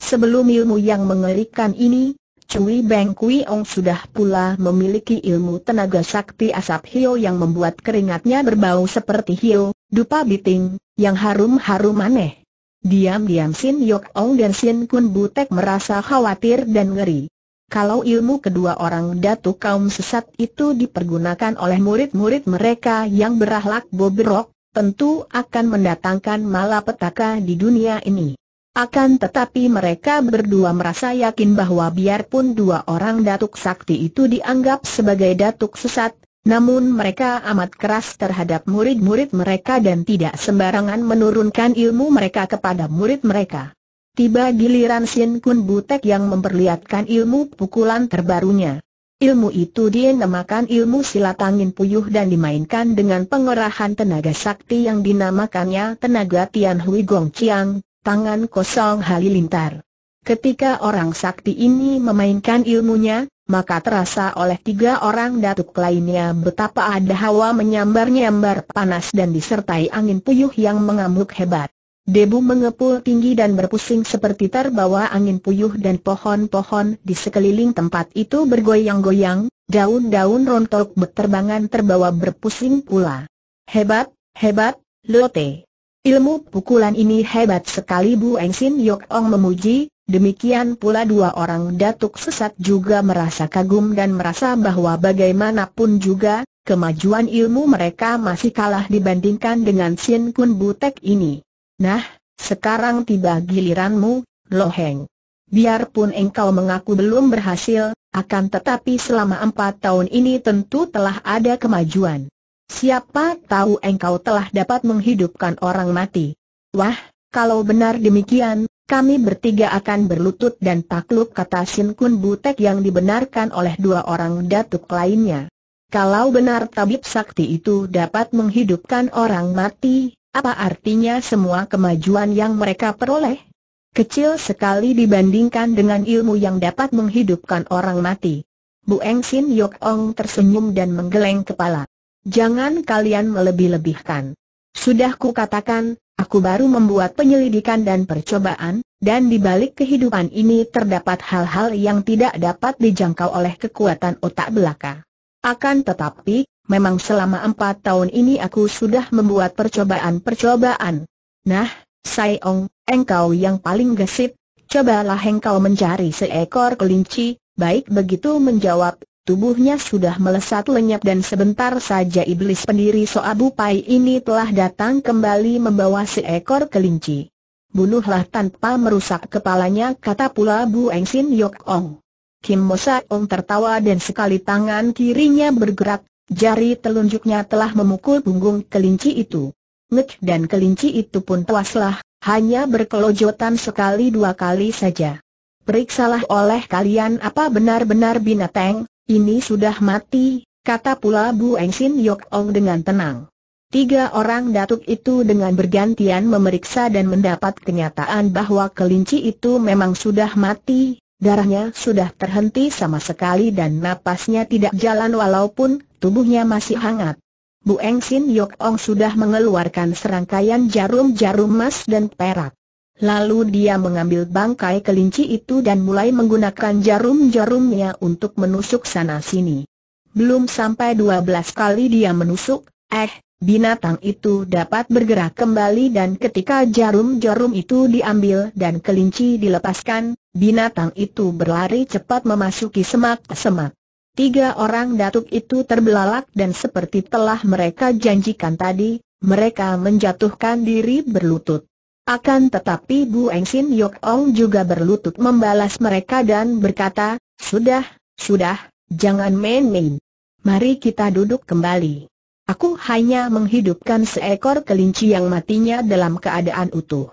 Speaker 1: Sebelum ilmu yang mengerikan ini, Cui Beng Kui Ong sudah pula memiliki ilmu tenaga sakti asap hio yang membuat keringatnya berbau seperti hio, dupa biting, yang harum-harum aneh. Diam-diam Sin Yok Ong dan Sin Kun Butek merasa khawatir dan ngeri. Kalau ilmu kedua orang datuk kaum sesat itu dipergunakan oleh murid-murid mereka yang berahlak bobrok, tentu akan mendatangkan malapetaka di dunia ini. Akan tetapi mereka berdua merasa yakin bahwa biarpun dua orang datuk sakti itu dianggap sebagai datuk sesat, namun mereka amat keras terhadap murid-murid mereka dan tidak sembarangan menurunkan ilmu mereka kepada murid mereka. Tiba giliran Sien Kun Butek yang memperlihatkan ilmu pukulan terbarunya. Ilmu itu dinamakan ilmu silat angin puyuh dan dimainkan dengan pengerahan tenaga sakti yang dinamakannya tenaga Tian Hui Gong Chiang, tangan kosong halilintar. Ketika orang sakti ini memainkan ilmunya, maka terasa oleh tiga orang datuk lainnya betapa ada hawa menyambar-nyambar panas dan disertai angin puyuh yang mengamuk hebat. Debu mengepul tinggi dan berpusing seperti terbawa angin puyuh dan pohon-pohon di sekeliling tempat itu bergoyang-goyang, daun-daun rontok berterbangan terbawa berpusing pula. Hebat, hebat, Lote. Ilmu pukulan ini hebat sekali Bu Engsin Yok Ong memuji, Demikian pula dua orang datuk sesat juga merasa kagum dan merasa bahwa bagaimanapun juga, kemajuan ilmu mereka masih kalah dibandingkan dengan Sin Kun Butek ini. Nah, sekarang tiba giliranmu, Loheng. Biarpun engkau mengaku belum berhasil, akan tetapi selama empat tahun ini tentu telah ada kemajuan. Siapa tahu engkau telah dapat menghidupkan orang mati. Wah, kalau benar demikian, kami bertiga akan berlutut dan takluk kata Sin Kun Butek yang dibenarkan oleh dua orang datuk lainnya. Kalau benar tabib sakti itu dapat menghidupkan orang mati, apa artinya semua kemajuan yang mereka peroleh? Kecil sekali dibandingkan dengan ilmu yang dapat menghidupkan orang mati. Bu Eng Sin Yok Ong tersenyum dan menggeleng kepala. Jangan kalian melebih-lebihkan. Sudah kukatakan, aku baru membuat penyelidikan dan percobaan, dan di balik kehidupan ini terdapat hal-hal yang tidak dapat dijangkau oleh kekuatan otak belaka. Akan tetapi, memang selama empat tahun ini aku sudah membuat percobaan-percobaan. Nah, Saiong, engkau yang paling gesit, cobalah engkau mencari seekor kelinci, baik begitu menjawab Tubuhnya sudah melesat lenyap dan sebentar saja iblis pendiri Soabu Pai ini telah datang kembali membawa seekor kelinci. Bunuhlah tanpa merusak kepalanya kata pula Bu Engsin Yok Ong. Kim Sa Ong tertawa dan sekali tangan kirinya bergerak, jari telunjuknya telah memukul punggung kelinci itu. Ngek dan kelinci itu pun tewaslah, hanya berkelojotan sekali dua kali saja. Periksalah oleh kalian apa benar-benar binatang, ini sudah mati, kata pula Bu Engsin Yok Ong dengan tenang. Tiga orang datuk itu dengan bergantian memeriksa dan mendapat kenyataan bahwa kelinci itu memang sudah mati, darahnya sudah terhenti sama sekali dan napasnya tidak jalan walaupun tubuhnya masih hangat. Bu Engsin Yok Ong sudah mengeluarkan serangkaian jarum-jarum emas dan perak. Lalu dia mengambil bangkai kelinci itu dan mulai menggunakan jarum-jarumnya untuk menusuk sana-sini. Belum sampai 12 kali dia menusuk, eh, binatang itu dapat bergerak kembali dan ketika jarum-jarum itu diambil dan kelinci dilepaskan, binatang itu berlari cepat memasuki semak-semak. Tiga orang datuk itu terbelalak dan seperti telah mereka janjikan tadi, mereka menjatuhkan diri berlutut. Akan tetapi Bu Engsin Yok Ong juga berlutut membalas mereka dan berkata, Sudah, sudah, jangan main-main. Mari kita duduk kembali. Aku hanya menghidupkan seekor kelinci yang matinya dalam keadaan utuh.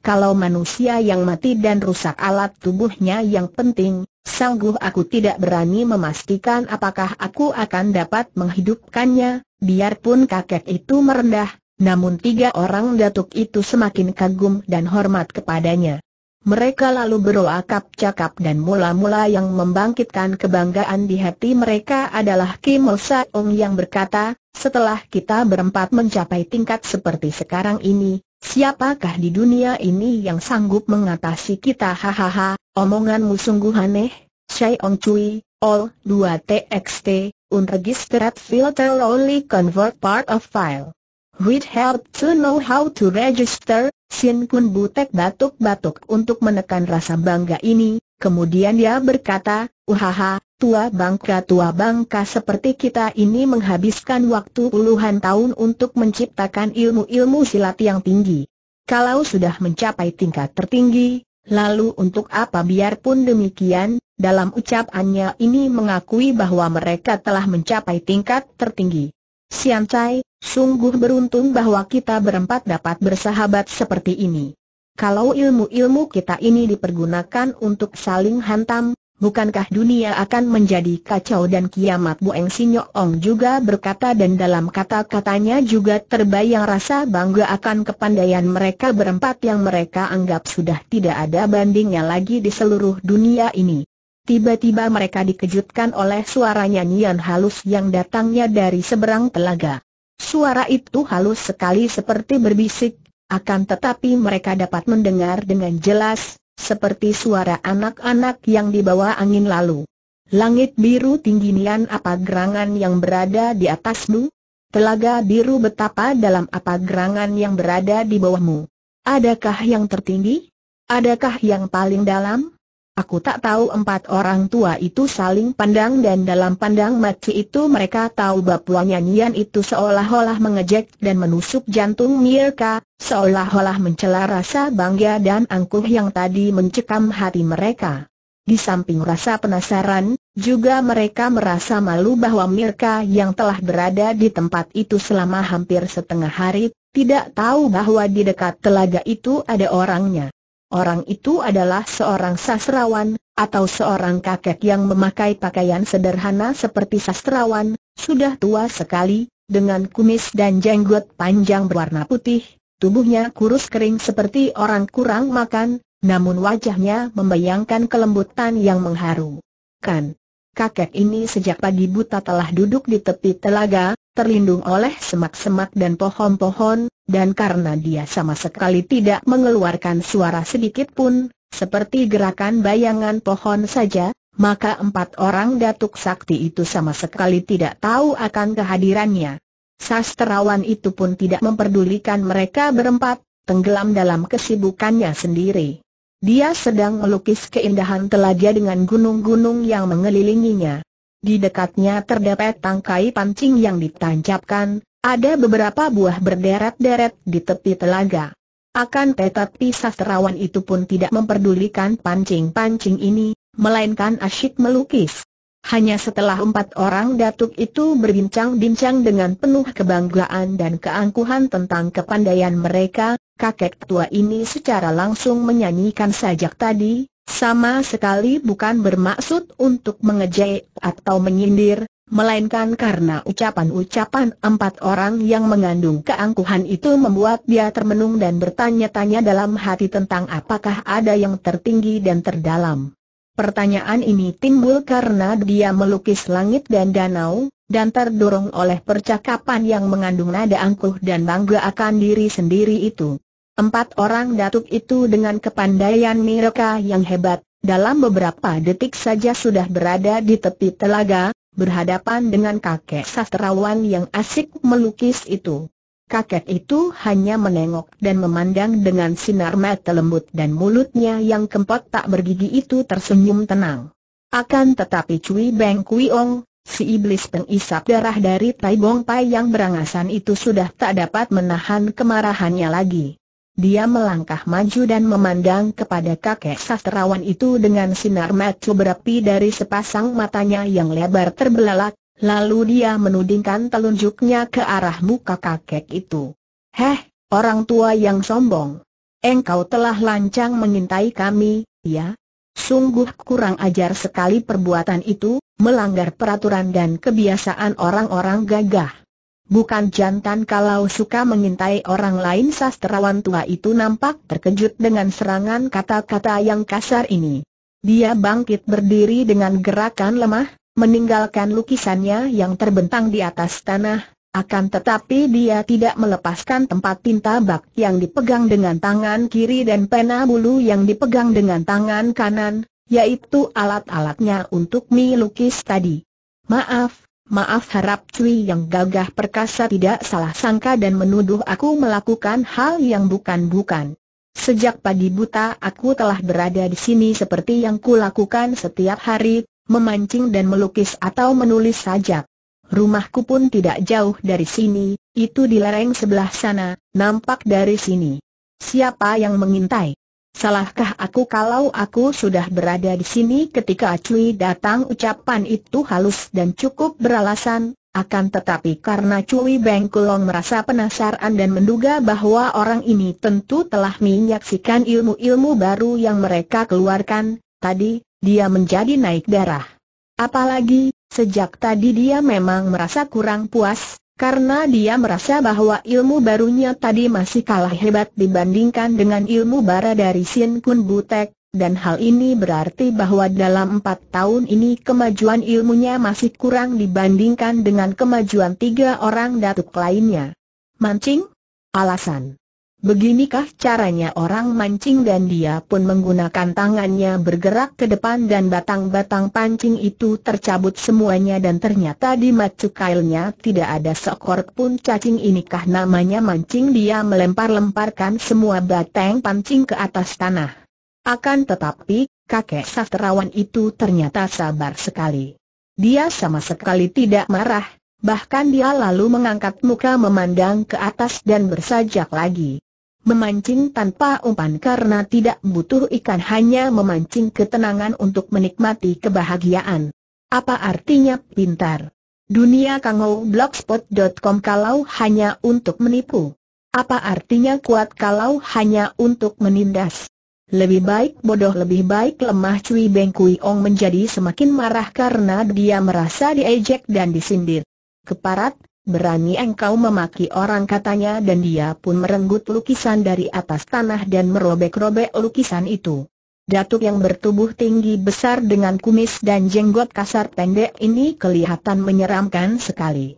Speaker 1: Kalau manusia yang mati dan rusak alat tubuhnya yang penting, sangguh aku tidak berani memastikan apakah aku akan dapat menghidupkannya, biarpun kakek itu merendah, namun tiga orang datuk itu semakin kagum dan hormat kepadanya. Mereka lalu beroakap cakap dan mula-mula yang membangkitkan kebanggaan di hati mereka adalah Kim Il-Sung yang berkata, setelah kita berempat mencapai tingkat seperti sekarang ini, siapakah di dunia ini yang sanggup mengatasi kita hahaha, omonganmu sungguh aneh, Shai Ong Cui, all 2 TXT, unregistered filter only convert part of file. We'd help to know how to register, Sin Kun Butek batuk-batuk untuk menekan rasa bangga ini, kemudian dia berkata, Uhaha, tua bangka tua bangka seperti kita ini menghabiskan waktu puluhan tahun untuk menciptakan ilmu-ilmu silat yang tinggi. Kalau sudah mencapai tingkat tertinggi, lalu untuk apa biarpun demikian, dalam ucapannya ini mengakui bahwa mereka telah mencapai tingkat tertinggi. Sian Cai, sungguh beruntung bahwa kita berempat dapat bersahabat seperti ini. Kalau ilmu-ilmu kita ini dipergunakan untuk saling hantam, bukankah dunia akan menjadi kacau dan kiamat Bueng Ong juga berkata dan dalam kata-katanya juga terbayang rasa bangga akan kepandaian mereka berempat yang mereka anggap sudah tidak ada bandingnya lagi di seluruh dunia ini. Tiba-tiba mereka dikejutkan oleh suara nyanyian halus yang datangnya dari seberang telaga. Suara itu halus sekali seperti berbisik, akan tetapi mereka dapat mendengar dengan jelas, seperti suara anak-anak yang dibawa angin lalu. Langit biru tinggi nian apa gerangan yang berada di atasmu? Telaga biru betapa dalam apa gerangan yang berada di bawahmu? Adakah yang tertinggi? Adakah yang paling dalam? Aku tak tahu empat orang tua itu saling pandang dan dalam pandang mati itu mereka tahu bahwa nyanyian itu seolah-olah mengejek dan menusuk jantung Mirka, seolah-olah mencela rasa bangga dan angkuh yang tadi mencekam hati mereka. Di samping rasa penasaran, juga mereka merasa malu bahwa Mirka yang telah berada di tempat itu selama hampir setengah hari, tidak tahu bahwa di dekat telaga itu ada orangnya. Orang itu adalah seorang sastrawan, atau seorang kakek yang memakai pakaian sederhana seperti sastrawan, sudah tua sekali, dengan kumis dan jenggot panjang berwarna putih, tubuhnya kurus kering seperti orang kurang makan, namun wajahnya membayangkan kelembutan yang mengharu. Kan, kakek ini sejak pagi buta telah duduk di tepi telaga, terlindung oleh semak-semak dan pohon-pohon, dan karena dia sama sekali tidak mengeluarkan suara sedikit pun, seperti gerakan bayangan pohon saja, maka empat orang datuk sakti itu sama sekali tidak tahu akan kehadirannya. Sastrawan itu pun tidak memperdulikan mereka berempat, tenggelam dalam kesibukannya sendiri. Dia sedang melukis keindahan telaga dengan gunung-gunung yang mengelilinginya. Di dekatnya terdapat tangkai pancing yang ditancapkan, ada beberapa buah berderet-deret di tepi telaga. Akan tetapi sastrawan itu pun tidak memperdulikan pancing-pancing ini, melainkan asyik melukis. Hanya setelah empat orang datuk itu berbincang-bincang dengan penuh kebanggaan dan keangkuhan tentang kepandaian mereka, kakek tua ini secara langsung menyanyikan sajak tadi, sama sekali bukan bermaksud untuk mengejek atau menyindir, melainkan karena ucapan-ucapan empat orang yang mengandung keangkuhan itu membuat dia termenung dan bertanya-tanya dalam hati tentang apakah ada yang tertinggi dan terdalam. Pertanyaan ini timbul karena dia melukis langit dan danau, dan terdorong oleh percakapan yang mengandung nada angkuh dan bangga akan diri sendiri itu. Empat orang datuk itu dengan kepandaian mereka yang hebat, dalam beberapa detik saja sudah berada di tepi telaga, berhadapan dengan kakek sastrawan yang asik melukis itu. Kakek itu hanya menengok dan memandang dengan sinar mata lembut dan mulutnya yang kempot tak bergigi itu tersenyum tenang. Akan tetapi Cui Beng Kui Ong, si iblis pengisap darah dari Tai Bong Pai yang berangasan itu sudah tak dapat menahan kemarahannya lagi. Dia melangkah maju dan memandang kepada kakek sastrawan itu dengan sinar mata berapi dari sepasang matanya yang lebar terbelalak, lalu dia menudingkan telunjuknya ke arah muka kakek itu. Heh, orang tua yang sombong. Engkau telah lancang mengintai kami, ya? Sungguh kurang ajar sekali perbuatan itu, melanggar peraturan dan kebiasaan orang-orang gagah. Bukan jantan kalau suka mengintai orang lain sastrawan tua itu nampak terkejut dengan serangan kata-kata yang kasar ini. Dia bangkit berdiri dengan gerakan lemah, meninggalkan lukisannya yang terbentang di atas tanah, akan tetapi dia tidak melepaskan tempat tinta bak yang dipegang dengan tangan kiri dan pena bulu yang dipegang dengan tangan kanan, yaitu alat-alatnya untuk melukis tadi. Maaf, Maaf harap Cui yang gagah perkasa tidak salah sangka dan menuduh aku melakukan hal yang bukan-bukan. Sejak pagi buta aku telah berada di sini seperti yang kulakukan setiap hari, memancing dan melukis atau menulis saja. Rumahku pun tidak jauh dari sini, itu di lereng sebelah sana, nampak dari sini. Siapa yang mengintai? Salahkah aku kalau aku sudah berada di sini ketika Cui datang ucapan itu halus dan cukup beralasan, akan tetapi karena Cui Beng merasa penasaran dan menduga bahwa orang ini tentu telah menyaksikan ilmu-ilmu baru yang mereka keluarkan, tadi, dia menjadi naik darah. Apalagi, sejak tadi dia memang merasa kurang puas, karena dia merasa bahwa ilmu barunya tadi masih kalah hebat dibandingkan dengan ilmu bara dari Sin Kun Butek, dan hal ini berarti bahwa dalam empat tahun ini kemajuan ilmunya masih kurang dibandingkan dengan kemajuan tiga orang datuk lainnya. Mancing? Alasan Beginikah caranya orang mancing dan dia pun menggunakan tangannya bergerak ke depan dan batang-batang pancing itu tercabut semuanya dan ternyata di macu kailnya tidak ada seekor pun cacing inikah namanya mancing dia melempar-lemparkan semua batang pancing ke atas tanah. Akan tetapi, kakek sastrawan itu ternyata sabar sekali. Dia sama sekali tidak marah, bahkan dia lalu mengangkat muka memandang ke atas dan bersajak lagi. Memancing tanpa umpan karena tidak butuh ikan hanya memancing ketenangan untuk menikmati kebahagiaan. Apa artinya pintar? Dunia blogspot.com kalau hanya untuk menipu. Apa artinya kuat kalau hanya untuk menindas? Lebih baik bodoh lebih baik lemah Cui Beng Ong menjadi semakin marah karena dia merasa diejek dan disindir. Keparat, berani engkau memaki orang katanya dan dia pun merenggut lukisan dari atas tanah dan merobek-robek lukisan itu. Datuk yang bertubuh tinggi besar dengan kumis dan jenggot kasar pendek ini kelihatan menyeramkan sekali.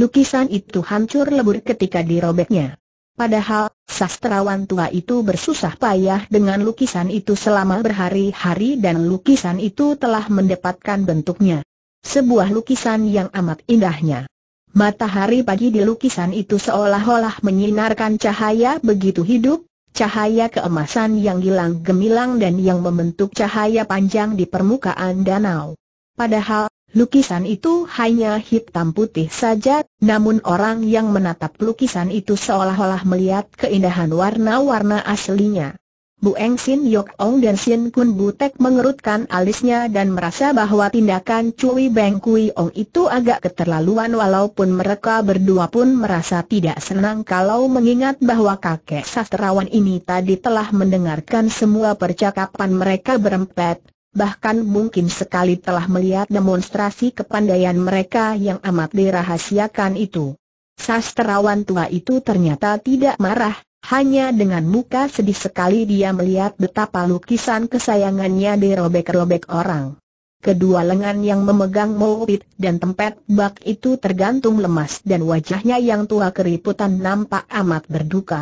Speaker 1: Lukisan itu hancur lebur ketika dirobeknya. Padahal, sastrawan tua itu bersusah payah dengan lukisan itu selama berhari-hari dan lukisan itu telah mendapatkan bentuknya. Sebuah lukisan yang amat indahnya. Matahari pagi di lukisan itu seolah-olah menyinarkan cahaya begitu hidup, cahaya keemasan yang hilang gemilang dan yang membentuk cahaya panjang di permukaan danau. Padahal, lukisan itu hanya hitam putih saja, namun orang yang menatap lukisan itu seolah-olah melihat keindahan warna-warna aslinya. Bu Eng Sin Yok Ong dan Sin Kun Butek mengerutkan alisnya dan merasa bahwa tindakan Cui Beng Kui Ong itu agak keterlaluan walaupun mereka berdua pun merasa tidak senang kalau mengingat bahwa kakek sastrawan ini tadi telah mendengarkan semua percakapan mereka berempat, bahkan mungkin sekali telah melihat demonstrasi kepandaian mereka yang amat dirahasiakan itu. Sastrawan tua itu ternyata tidak marah, hanya dengan muka sedih sekali dia melihat betapa lukisan kesayangannya dirobek-robek orang. Kedua lengan yang memegang mopit dan tempat bak itu tergantung lemas dan wajahnya yang tua keriputan nampak amat berduka.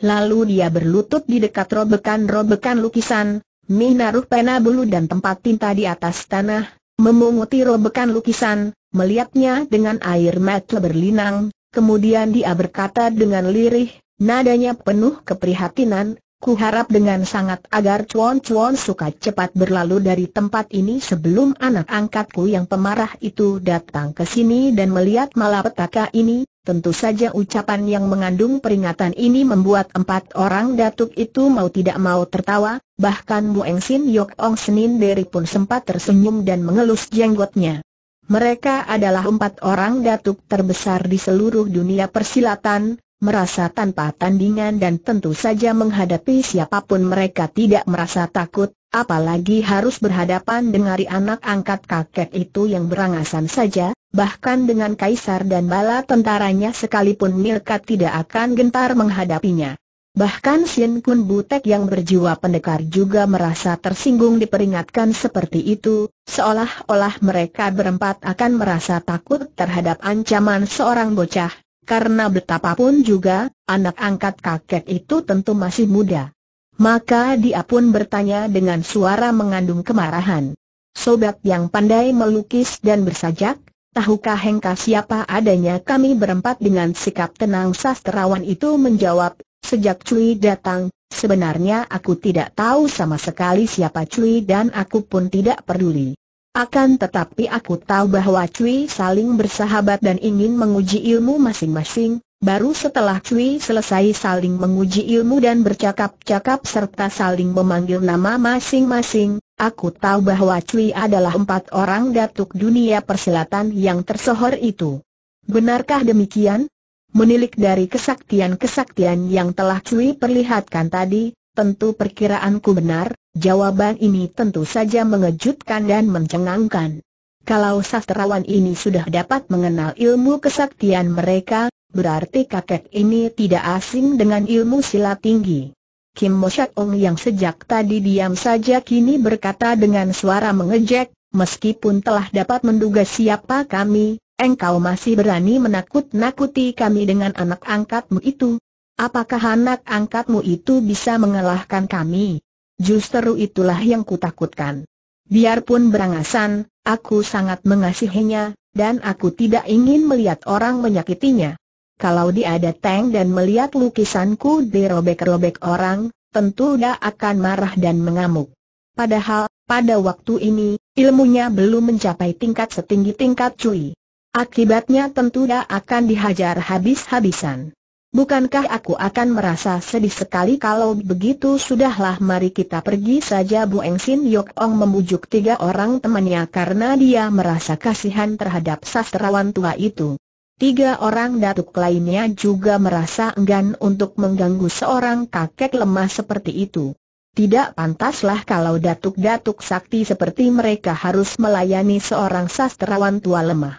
Speaker 1: Lalu dia berlutut di dekat robekan-robekan lukisan, minaruh pena bulu dan tempat tinta di atas tanah, memunguti robekan lukisan, melihatnya dengan air mata berlinang, kemudian dia berkata dengan lirih, Nadanya penuh keprihatinan, ku harap dengan sangat agar cuan-cuan suka cepat berlalu dari tempat ini sebelum anak angkatku yang pemarah itu datang ke sini dan melihat malapetaka ini. Tentu saja ucapan yang mengandung peringatan ini membuat empat orang datuk itu mau tidak mau tertawa, bahkan Bu Sin Yok Ong Senin Deri pun sempat tersenyum dan mengelus jenggotnya. Mereka adalah empat orang datuk terbesar di seluruh dunia persilatan, merasa tanpa tandingan dan tentu saja menghadapi siapapun mereka tidak merasa takut, apalagi harus berhadapan dengan anak angkat kakek itu yang berangasan saja, bahkan dengan kaisar dan bala tentaranya sekalipun Milka tidak akan gentar menghadapinya. Bahkan Sien Kun Butek yang berjiwa pendekar juga merasa tersinggung diperingatkan seperti itu, seolah-olah mereka berempat akan merasa takut terhadap ancaman seorang bocah, karena betapapun juga, anak angkat kakek itu tentu masih muda. Maka dia pun bertanya dengan suara mengandung kemarahan. Sobat yang pandai melukis dan bersajak, tahukah Hengka siapa adanya kami berempat dengan sikap tenang sastrawan itu menjawab, sejak Cui datang, sebenarnya aku tidak tahu sama sekali siapa Cui dan aku pun tidak peduli. Akan tetapi aku tahu bahwa Cui saling bersahabat dan ingin menguji ilmu masing-masing, baru setelah Cui selesai saling menguji ilmu dan bercakap-cakap serta saling memanggil nama masing-masing, aku tahu bahwa Cui adalah empat orang datuk dunia persilatan yang tersohor itu. Benarkah demikian? Menilik dari kesaktian-kesaktian yang telah Cui perlihatkan tadi, Tentu perkiraanku benar, jawaban ini tentu saja mengejutkan dan mencengangkan. Kalau sastrawan ini sudah dapat mengenal ilmu kesaktian mereka, berarti kakek ini tidak asing dengan ilmu silat tinggi. Kim Shak Ong yang sejak tadi diam saja kini berkata dengan suara mengejek, meskipun telah dapat menduga siapa kami, engkau masih berani menakut-nakuti kami dengan anak angkatmu itu. Apakah anak angkatmu itu bisa mengalahkan kami? Justru itulah yang kutakutkan. Biarpun berangasan, aku sangat mengasihinya, dan aku tidak ingin melihat orang menyakitinya. Kalau dia ada tank dan melihat lukisanku dirobek-robek orang, tentu dia akan marah dan mengamuk. Padahal, pada waktu ini, ilmunya belum mencapai tingkat setinggi tingkat cuy. Akibatnya tentu dia akan dihajar habis-habisan. Bukankah aku akan merasa sedih sekali kalau begitu sudahlah mari kita pergi saja Bu Eng Sin Yok Ong membujuk tiga orang temannya karena dia merasa kasihan terhadap sastrawan tua itu. Tiga orang datuk lainnya juga merasa enggan untuk mengganggu seorang kakek lemah seperti itu. Tidak pantaslah kalau datuk-datuk sakti seperti mereka harus melayani seorang sastrawan tua lemah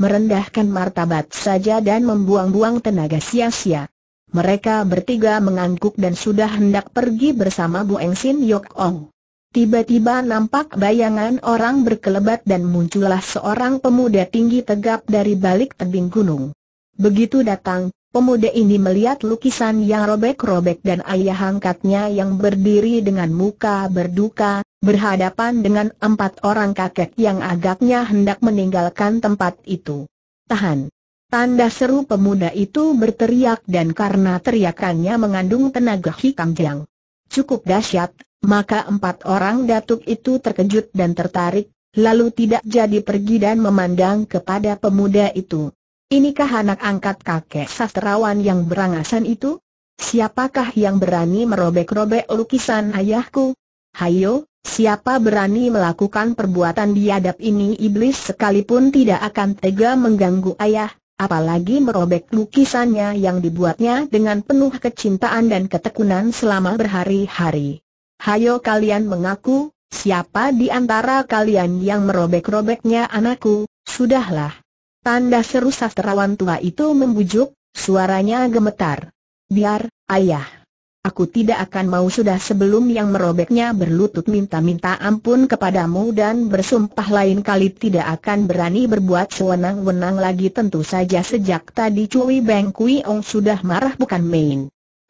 Speaker 1: merendahkan martabat saja dan membuang-buang tenaga sia-sia. Mereka bertiga mengangguk dan sudah hendak pergi bersama Bu Engsin Yok Ong. Tiba-tiba nampak bayangan orang berkelebat dan muncullah seorang pemuda tinggi tegap dari balik tebing gunung. Begitu datang, pemuda ini melihat lukisan yang robek-robek dan ayah angkatnya yang berdiri dengan muka berduka, berhadapan dengan empat orang kakek yang agaknya hendak meninggalkan tempat itu. Tahan! Tanda seru pemuda itu berteriak dan karena teriakannya mengandung tenaga jang. Cukup dahsyat, maka empat orang datuk itu terkejut dan tertarik, lalu tidak jadi pergi dan memandang kepada pemuda itu. Inikah anak angkat kakek sastrawan yang berangasan itu? Siapakah yang berani merobek-robek lukisan ayahku? Hayo, Siapa berani melakukan perbuatan biadab ini iblis sekalipun tidak akan tega mengganggu ayah, apalagi merobek lukisannya yang dibuatnya dengan penuh kecintaan dan ketekunan selama berhari-hari. Hayo kalian mengaku, siapa di antara kalian yang merobek-robeknya anakku, sudahlah. Tanda seru sastrawan tua itu membujuk, suaranya gemetar. Biar, ayah. Aku tidak akan mau sudah sebelum yang merobeknya berlutut minta-minta ampun kepadamu dan bersumpah lain kali tidak akan berani berbuat sewenang-wenang lagi tentu saja sejak tadi Cui Beng Kui Ong sudah marah bukan main.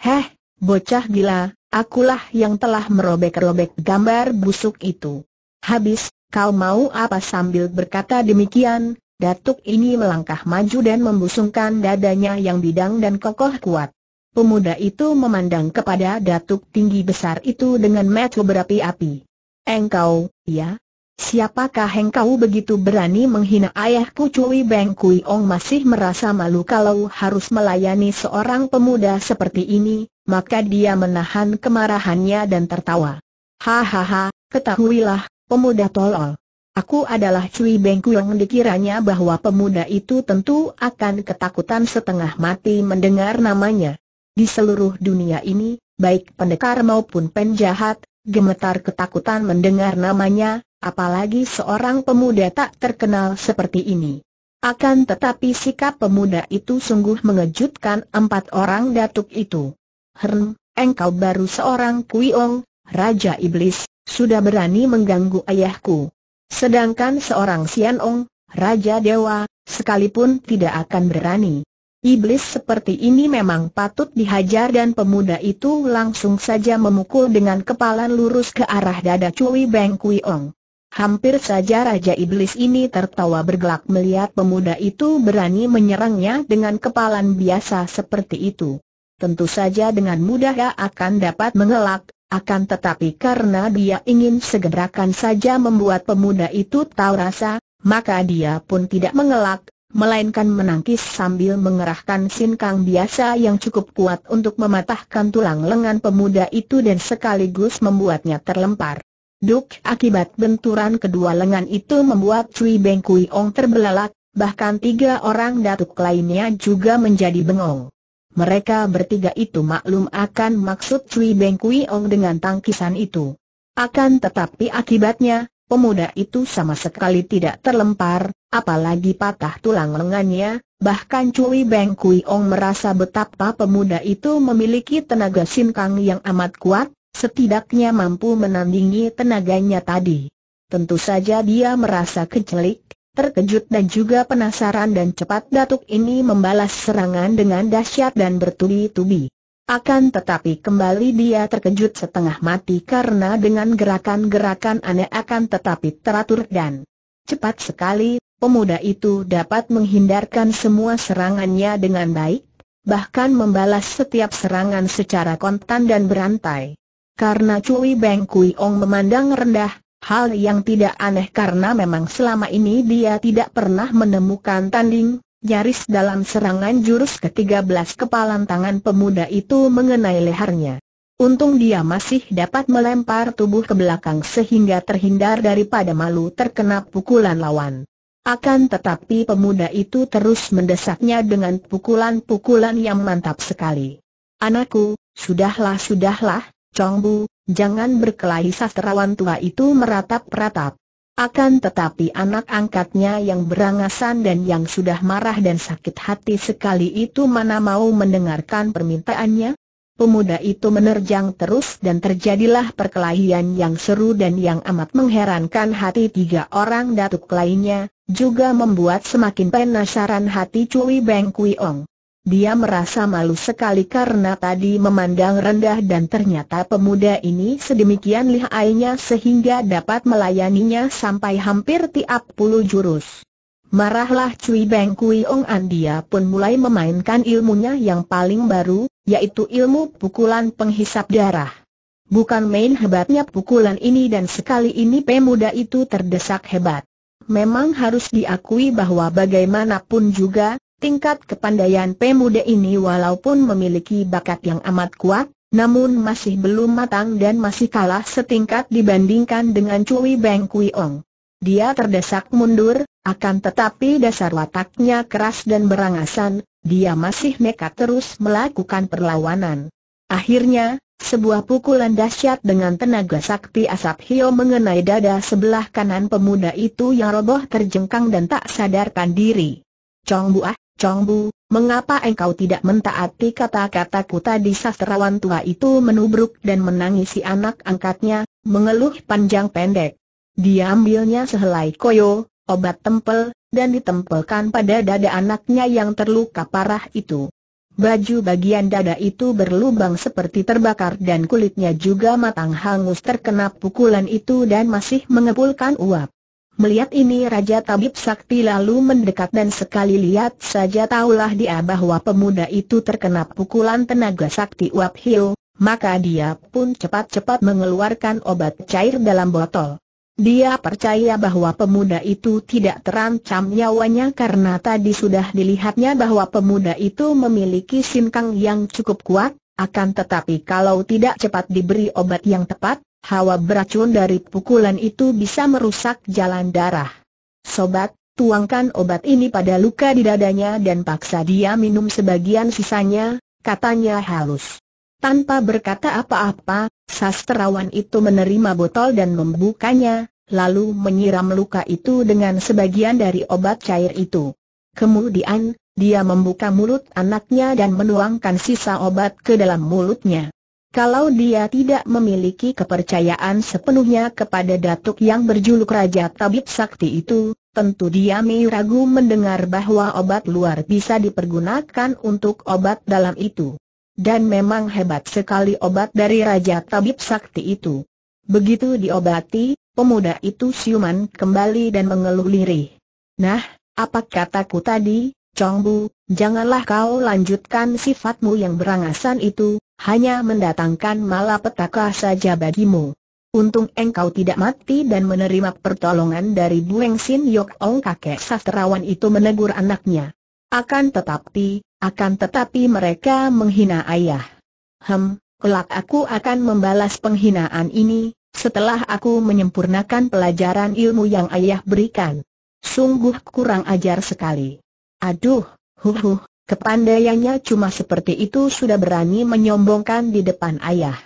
Speaker 1: Heh, bocah gila, akulah yang telah merobek-robek gambar busuk itu. Habis, kau mau apa sambil berkata demikian, Datuk ini melangkah maju dan membusungkan dadanya yang bidang dan kokoh kuat. Pemuda itu memandang kepada datuk tinggi besar itu dengan mata berapi-api. Engkau, ya? Siapakah engkau begitu berani menghina ayahku Cui Beng Kui Ong masih merasa malu kalau harus melayani seorang pemuda seperti ini, maka dia menahan kemarahannya dan tertawa. Hahaha, ketahuilah, pemuda tolol. Aku adalah Cui Beng Kui yang dikiranya bahwa pemuda itu tentu akan ketakutan setengah mati mendengar namanya. Di seluruh dunia ini, baik pendekar maupun penjahat, gemetar ketakutan mendengar namanya, apalagi seorang pemuda tak terkenal seperti ini. Akan tetapi sikap pemuda itu sungguh mengejutkan empat orang datuk itu. Hern, engkau baru seorang kuiong, Raja Iblis, sudah berani mengganggu ayahku. Sedangkan seorang Sianong, Raja Dewa, sekalipun tidak akan berani. Iblis seperti ini memang patut dihajar dan pemuda itu langsung saja memukul dengan kepalan lurus ke arah dada Cui Beng Kui Ong. Hampir saja Raja Iblis ini tertawa bergelak melihat pemuda itu berani menyerangnya dengan kepalan biasa seperti itu. Tentu saja dengan mudah akan dapat mengelak, akan tetapi karena dia ingin segerakan saja membuat pemuda itu tahu rasa, maka dia pun tidak mengelak, melainkan menangkis sambil mengerahkan sinkang biasa yang cukup kuat untuk mematahkan tulang lengan pemuda itu dan sekaligus membuatnya terlempar. Duk akibat benturan kedua lengan itu membuat Cui Beng Kui Ong terbelalak, bahkan tiga orang datuk lainnya juga menjadi bengong. Mereka bertiga itu maklum akan maksud Cui Beng Kui Ong dengan tangkisan itu. Akan tetapi akibatnya, pemuda itu sama sekali tidak terlempar, apalagi patah tulang lengannya, bahkan Cui Beng Kui Ong merasa betapa pemuda itu memiliki tenaga sinkang yang amat kuat, setidaknya mampu menandingi tenaganya tadi. Tentu saja dia merasa kecelik, terkejut dan juga penasaran dan cepat Datuk ini membalas serangan dengan dahsyat dan bertubi-tubi. Akan tetapi kembali dia terkejut setengah mati karena dengan gerakan-gerakan aneh akan tetapi teratur dan cepat sekali, pemuda itu dapat menghindarkan semua serangannya dengan baik, bahkan membalas setiap serangan secara kontan dan berantai. Karena Cui Beng Kui Ong memandang rendah, hal yang tidak aneh karena memang selama ini dia tidak pernah menemukan tanding, Nyaris dalam serangan jurus ke-13 kepalan tangan pemuda itu mengenai lehernya. Untung dia masih dapat melempar tubuh ke belakang sehingga terhindar daripada malu terkena pukulan lawan. Akan tetapi pemuda itu terus mendesaknya dengan pukulan-pukulan yang mantap sekali. Anakku, sudahlah sudahlah, Chong Bu, jangan berkelahi sastrawan tua itu meratap-ratap. Akan tetapi anak angkatnya yang berangasan dan yang sudah marah dan sakit hati sekali itu mana mau mendengarkan permintaannya? Pemuda itu menerjang terus dan terjadilah perkelahian yang seru dan yang amat mengherankan hati tiga orang datuk lainnya, juga membuat semakin penasaran hati Cui Beng Kui Ong. Dia merasa malu sekali karena tadi memandang rendah dan ternyata pemuda ini sedemikian lihainya sehingga dapat melayaninya sampai hampir tiap puluh jurus. Marahlah Cui Beng Kui Ong An dia pun mulai memainkan ilmunya yang paling baru, yaitu ilmu pukulan penghisap darah. Bukan main hebatnya pukulan ini dan sekali ini pemuda itu terdesak hebat. Memang harus diakui bahwa bagaimanapun juga, Tingkat kepandaian pemuda ini walaupun memiliki bakat yang amat kuat, namun masih belum matang dan masih kalah setingkat dibandingkan dengan Cui Beng Kui Ong. Dia terdesak mundur, akan tetapi dasar wataknya keras dan berangasan, dia masih nekat terus melakukan perlawanan. Akhirnya, sebuah pukulan dahsyat dengan tenaga sakti asap hio mengenai dada sebelah kanan pemuda itu yang roboh terjengkang dan tak sadarkan diri. Chong Buah, Chongbu, mengapa engkau tidak mentaati kata-kataku tadi sastrawan tua itu menubruk dan menangisi anak angkatnya, mengeluh panjang pendek. Diambilnya sehelai koyo, obat tempel, dan ditempelkan pada dada anaknya yang terluka parah itu. Baju bagian dada itu berlubang seperti terbakar dan kulitnya juga matang hangus terkena pukulan itu dan masih mengepulkan uap. Melihat ini Raja Tabib Sakti lalu mendekat dan sekali lihat saja tahulah dia bahwa pemuda itu terkena pukulan tenaga sakti Wap Hiu, maka dia pun cepat-cepat mengeluarkan obat cair dalam botol. Dia percaya bahwa pemuda itu tidak terancam nyawanya karena tadi sudah dilihatnya bahwa pemuda itu memiliki sinkang yang cukup kuat, akan tetapi kalau tidak cepat diberi obat yang tepat, hawa beracun dari pukulan itu bisa merusak jalan darah. Sobat, tuangkan obat ini pada luka di dadanya dan paksa dia minum sebagian sisanya, katanya halus. Tanpa berkata apa-apa, sastrawan itu menerima botol dan membukanya, lalu menyiram luka itu dengan sebagian dari obat cair itu. Kemudian, dia membuka mulut anaknya dan menuangkan sisa obat ke dalam mulutnya. Kalau dia tidak memiliki kepercayaan sepenuhnya kepada datuk yang berjuluk Raja Tabib Sakti itu, tentu dia mei ragu mendengar bahwa obat luar bisa dipergunakan untuk obat dalam itu. Dan memang hebat sekali obat dari Raja Tabib Sakti itu. Begitu diobati, pemuda itu siuman kembali dan mengeluh lirih. Nah, apa kataku tadi, Chongbu, janganlah kau lanjutkan sifatmu yang berangasan itu, hanya mendatangkan malapetaka saja bagimu. Untung engkau tidak mati dan menerima pertolongan dari Bueng Sin Yok Ong kakek sastrawan itu menegur anaknya. Akan tetapi, akan tetapi mereka menghina ayah. Hem, kelak aku akan membalas penghinaan ini, setelah aku menyempurnakan pelajaran ilmu yang ayah berikan. Sungguh kurang ajar sekali. Aduh, huh, Kepandaiannya cuma seperti itu sudah berani menyombongkan di depan ayah.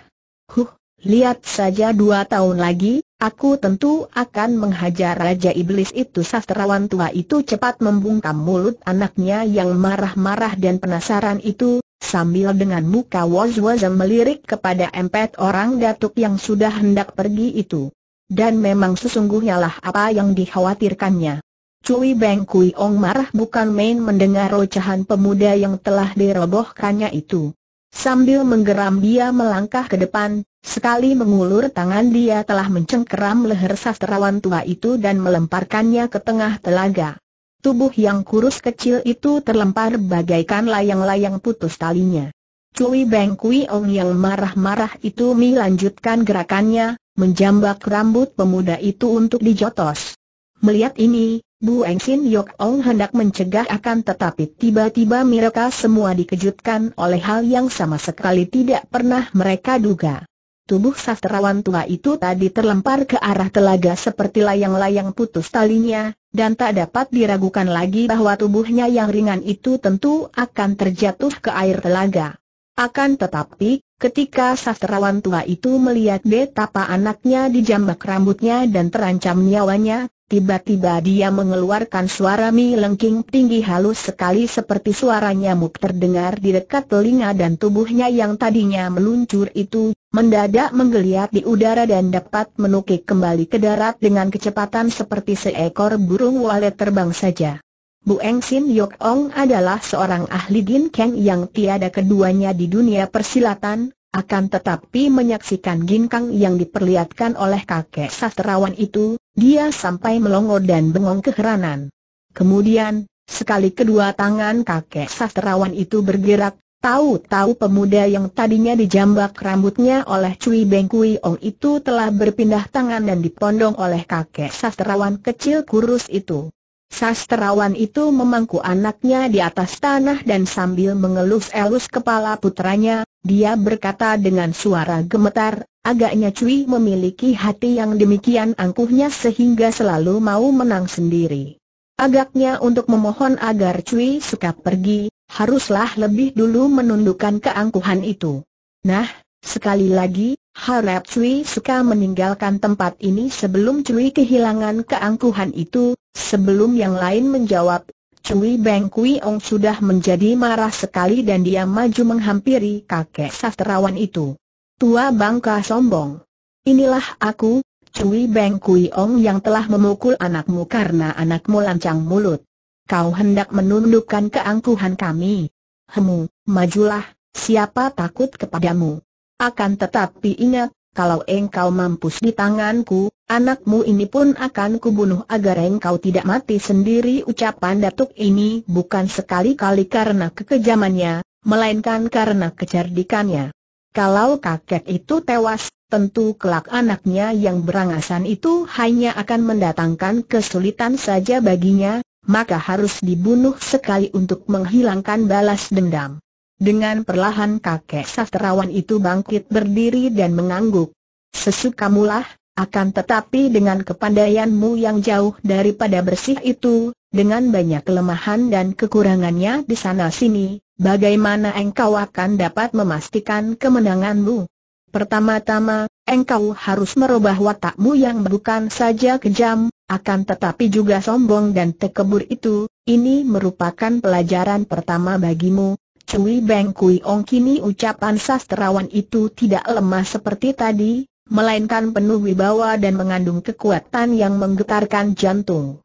Speaker 1: Huh, lihat saja dua tahun lagi, aku tentu akan menghajar Raja Iblis itu sastrawan tua itu cepat membungkam mulut anaknya yang marah-marah dan penasaran itu, sambil dengan muka was was melirik kepada empat orang datuk yang sudah hendak pergi itu. Dan memang sesungguhnya lah apa yang dikhawatirkannya. Cui Beng Kui Ong marah bukan main mendengar rocahan pemuda yang telah dirobohkannya itu. Sambil menggeram dia melangkah ke depan, sekali mengulur tangan dia telah mencengkeram leher sastrawan tua itu dan melemparkannya ke tengah telaga. Tubuh yang kurus kecil itu terlempar bagaikan layang-layang putus talinya. Cui Beng Kui Ong yang marah-marah itu melanjutkan gerakannya, menjambak rambut pemuda itu untuk dijotos. Melihat ini, Bu Engsin Yok Ong hendak mencegah akan tetapi tiba-tiba mereka semua dikejutkan oleh hal yang sama sekali tidak pernah mereka duga. Tubuh sastrawan tua itu tadi terlempar ke arah telaga seperti layang-layang putus talinya, dan tak dapat diragukan lagi bahwa tubuhnya yang ringan itu tentu akan terjatuh ke air telaga. Akan tetapi, ketika sastrawan tua itu melihat betapa anaknya dijambak rambutnya dan terancam nyawanya, Tiba-tiba dia mengeluarkan suara mi lengking tinggi halus sekali seperti suara nyamuk terdengar di dekat telinga dan tubuhnya yang tadinya meluncur itu, mendadak menggeliat di udara dan dapat menukik kembali ke darat dengan kecepatan seperti seekor burung walet terbang saja. Bu Eng Sin Yok Ong adalah seorang ahli Gin keng yang tiada keduanya di dunia persilatan, akan tetapi menyaksikan ginkang yang diperlihatkan oleh kakek sastrawan itu, dia sampai melongo dan bengong keheranan. Kemudian, sekali kedua tangan kakek sastrawan itu bergerak, tahu-tahu pemuda yang tadinya dijambak rambutnya oleh Cui Beng Kui Ong itu telah berpindah tangan dan dipondong oleh kakek sastrawan kecil kurus itu. Sastrawan itu memangku anaknya di atas tanah dan sambil mengelus-elus kepala putranya, dia berkata dengan suara gemetar, agaknya Cui memiliki hati yang demikian angkuhnya sehingga selalu mau menang sendiri. Agaknya untuk memohon agar Cui suka pergi, haruslah lebih dulu menundukkan keangkuhan itu. Nah, sekali lagi, Harap Cui suka meninggalkan tempat ini sebelum Cui kehilangan keangkuhan itu, sebelum yang lain menjawab, Cui Beng Kui Ong sudah menjadi marah sekali dan dia maju menghampiri kakek sastrawan itu. Tua bangka sombong. Inilah aku, Cui Beng Kui Ong yang telah memukul anakmu karena anakmu lancang mulut. Kau hendak menundukkan keangkuhan kami. Hemu, majulah, siapa takut kepadamu? Akan tetapi ingat, kalau engkau mampus di tanganku, anakmu ini pun akan kubunuh agar engkau tidak mati sendiri ucapan datuk ini bukan sekali-kali karena kekejamannya, melainkan karena kecerdikannya. Kalau kakek itu tewas, tentu kelak anaknya yang berangasan itu hanya akan mendatangkan kesulitan saja baginya, maka harus dibunuh sekali untuk menghilangkan balas dendam. Dengan perlahan kakek sastrawan itu bangkit berdiri dan mengangguk. Sesukamulah, akan tetapi dengan kepandaianmu yang jauh daripada bersih itu, dengan banyak kelemahan dan kekurangannya di sana-sini, bagaimana engkau akan dapat memastikan kemenanganmu? Pertama-tama, engkau harus merubah watakmu yang bukan saja kejam, akan tetapi juga sombong dan tekebur itu, ini merupakan pelajaran pertama bagimu, Cui Beng Kui Ong kini ucapan sastrawan itu tidak lemah seperti tadi, melainkan penuh wibawa dan mengandung kekuatan yang menggetarkan jantung.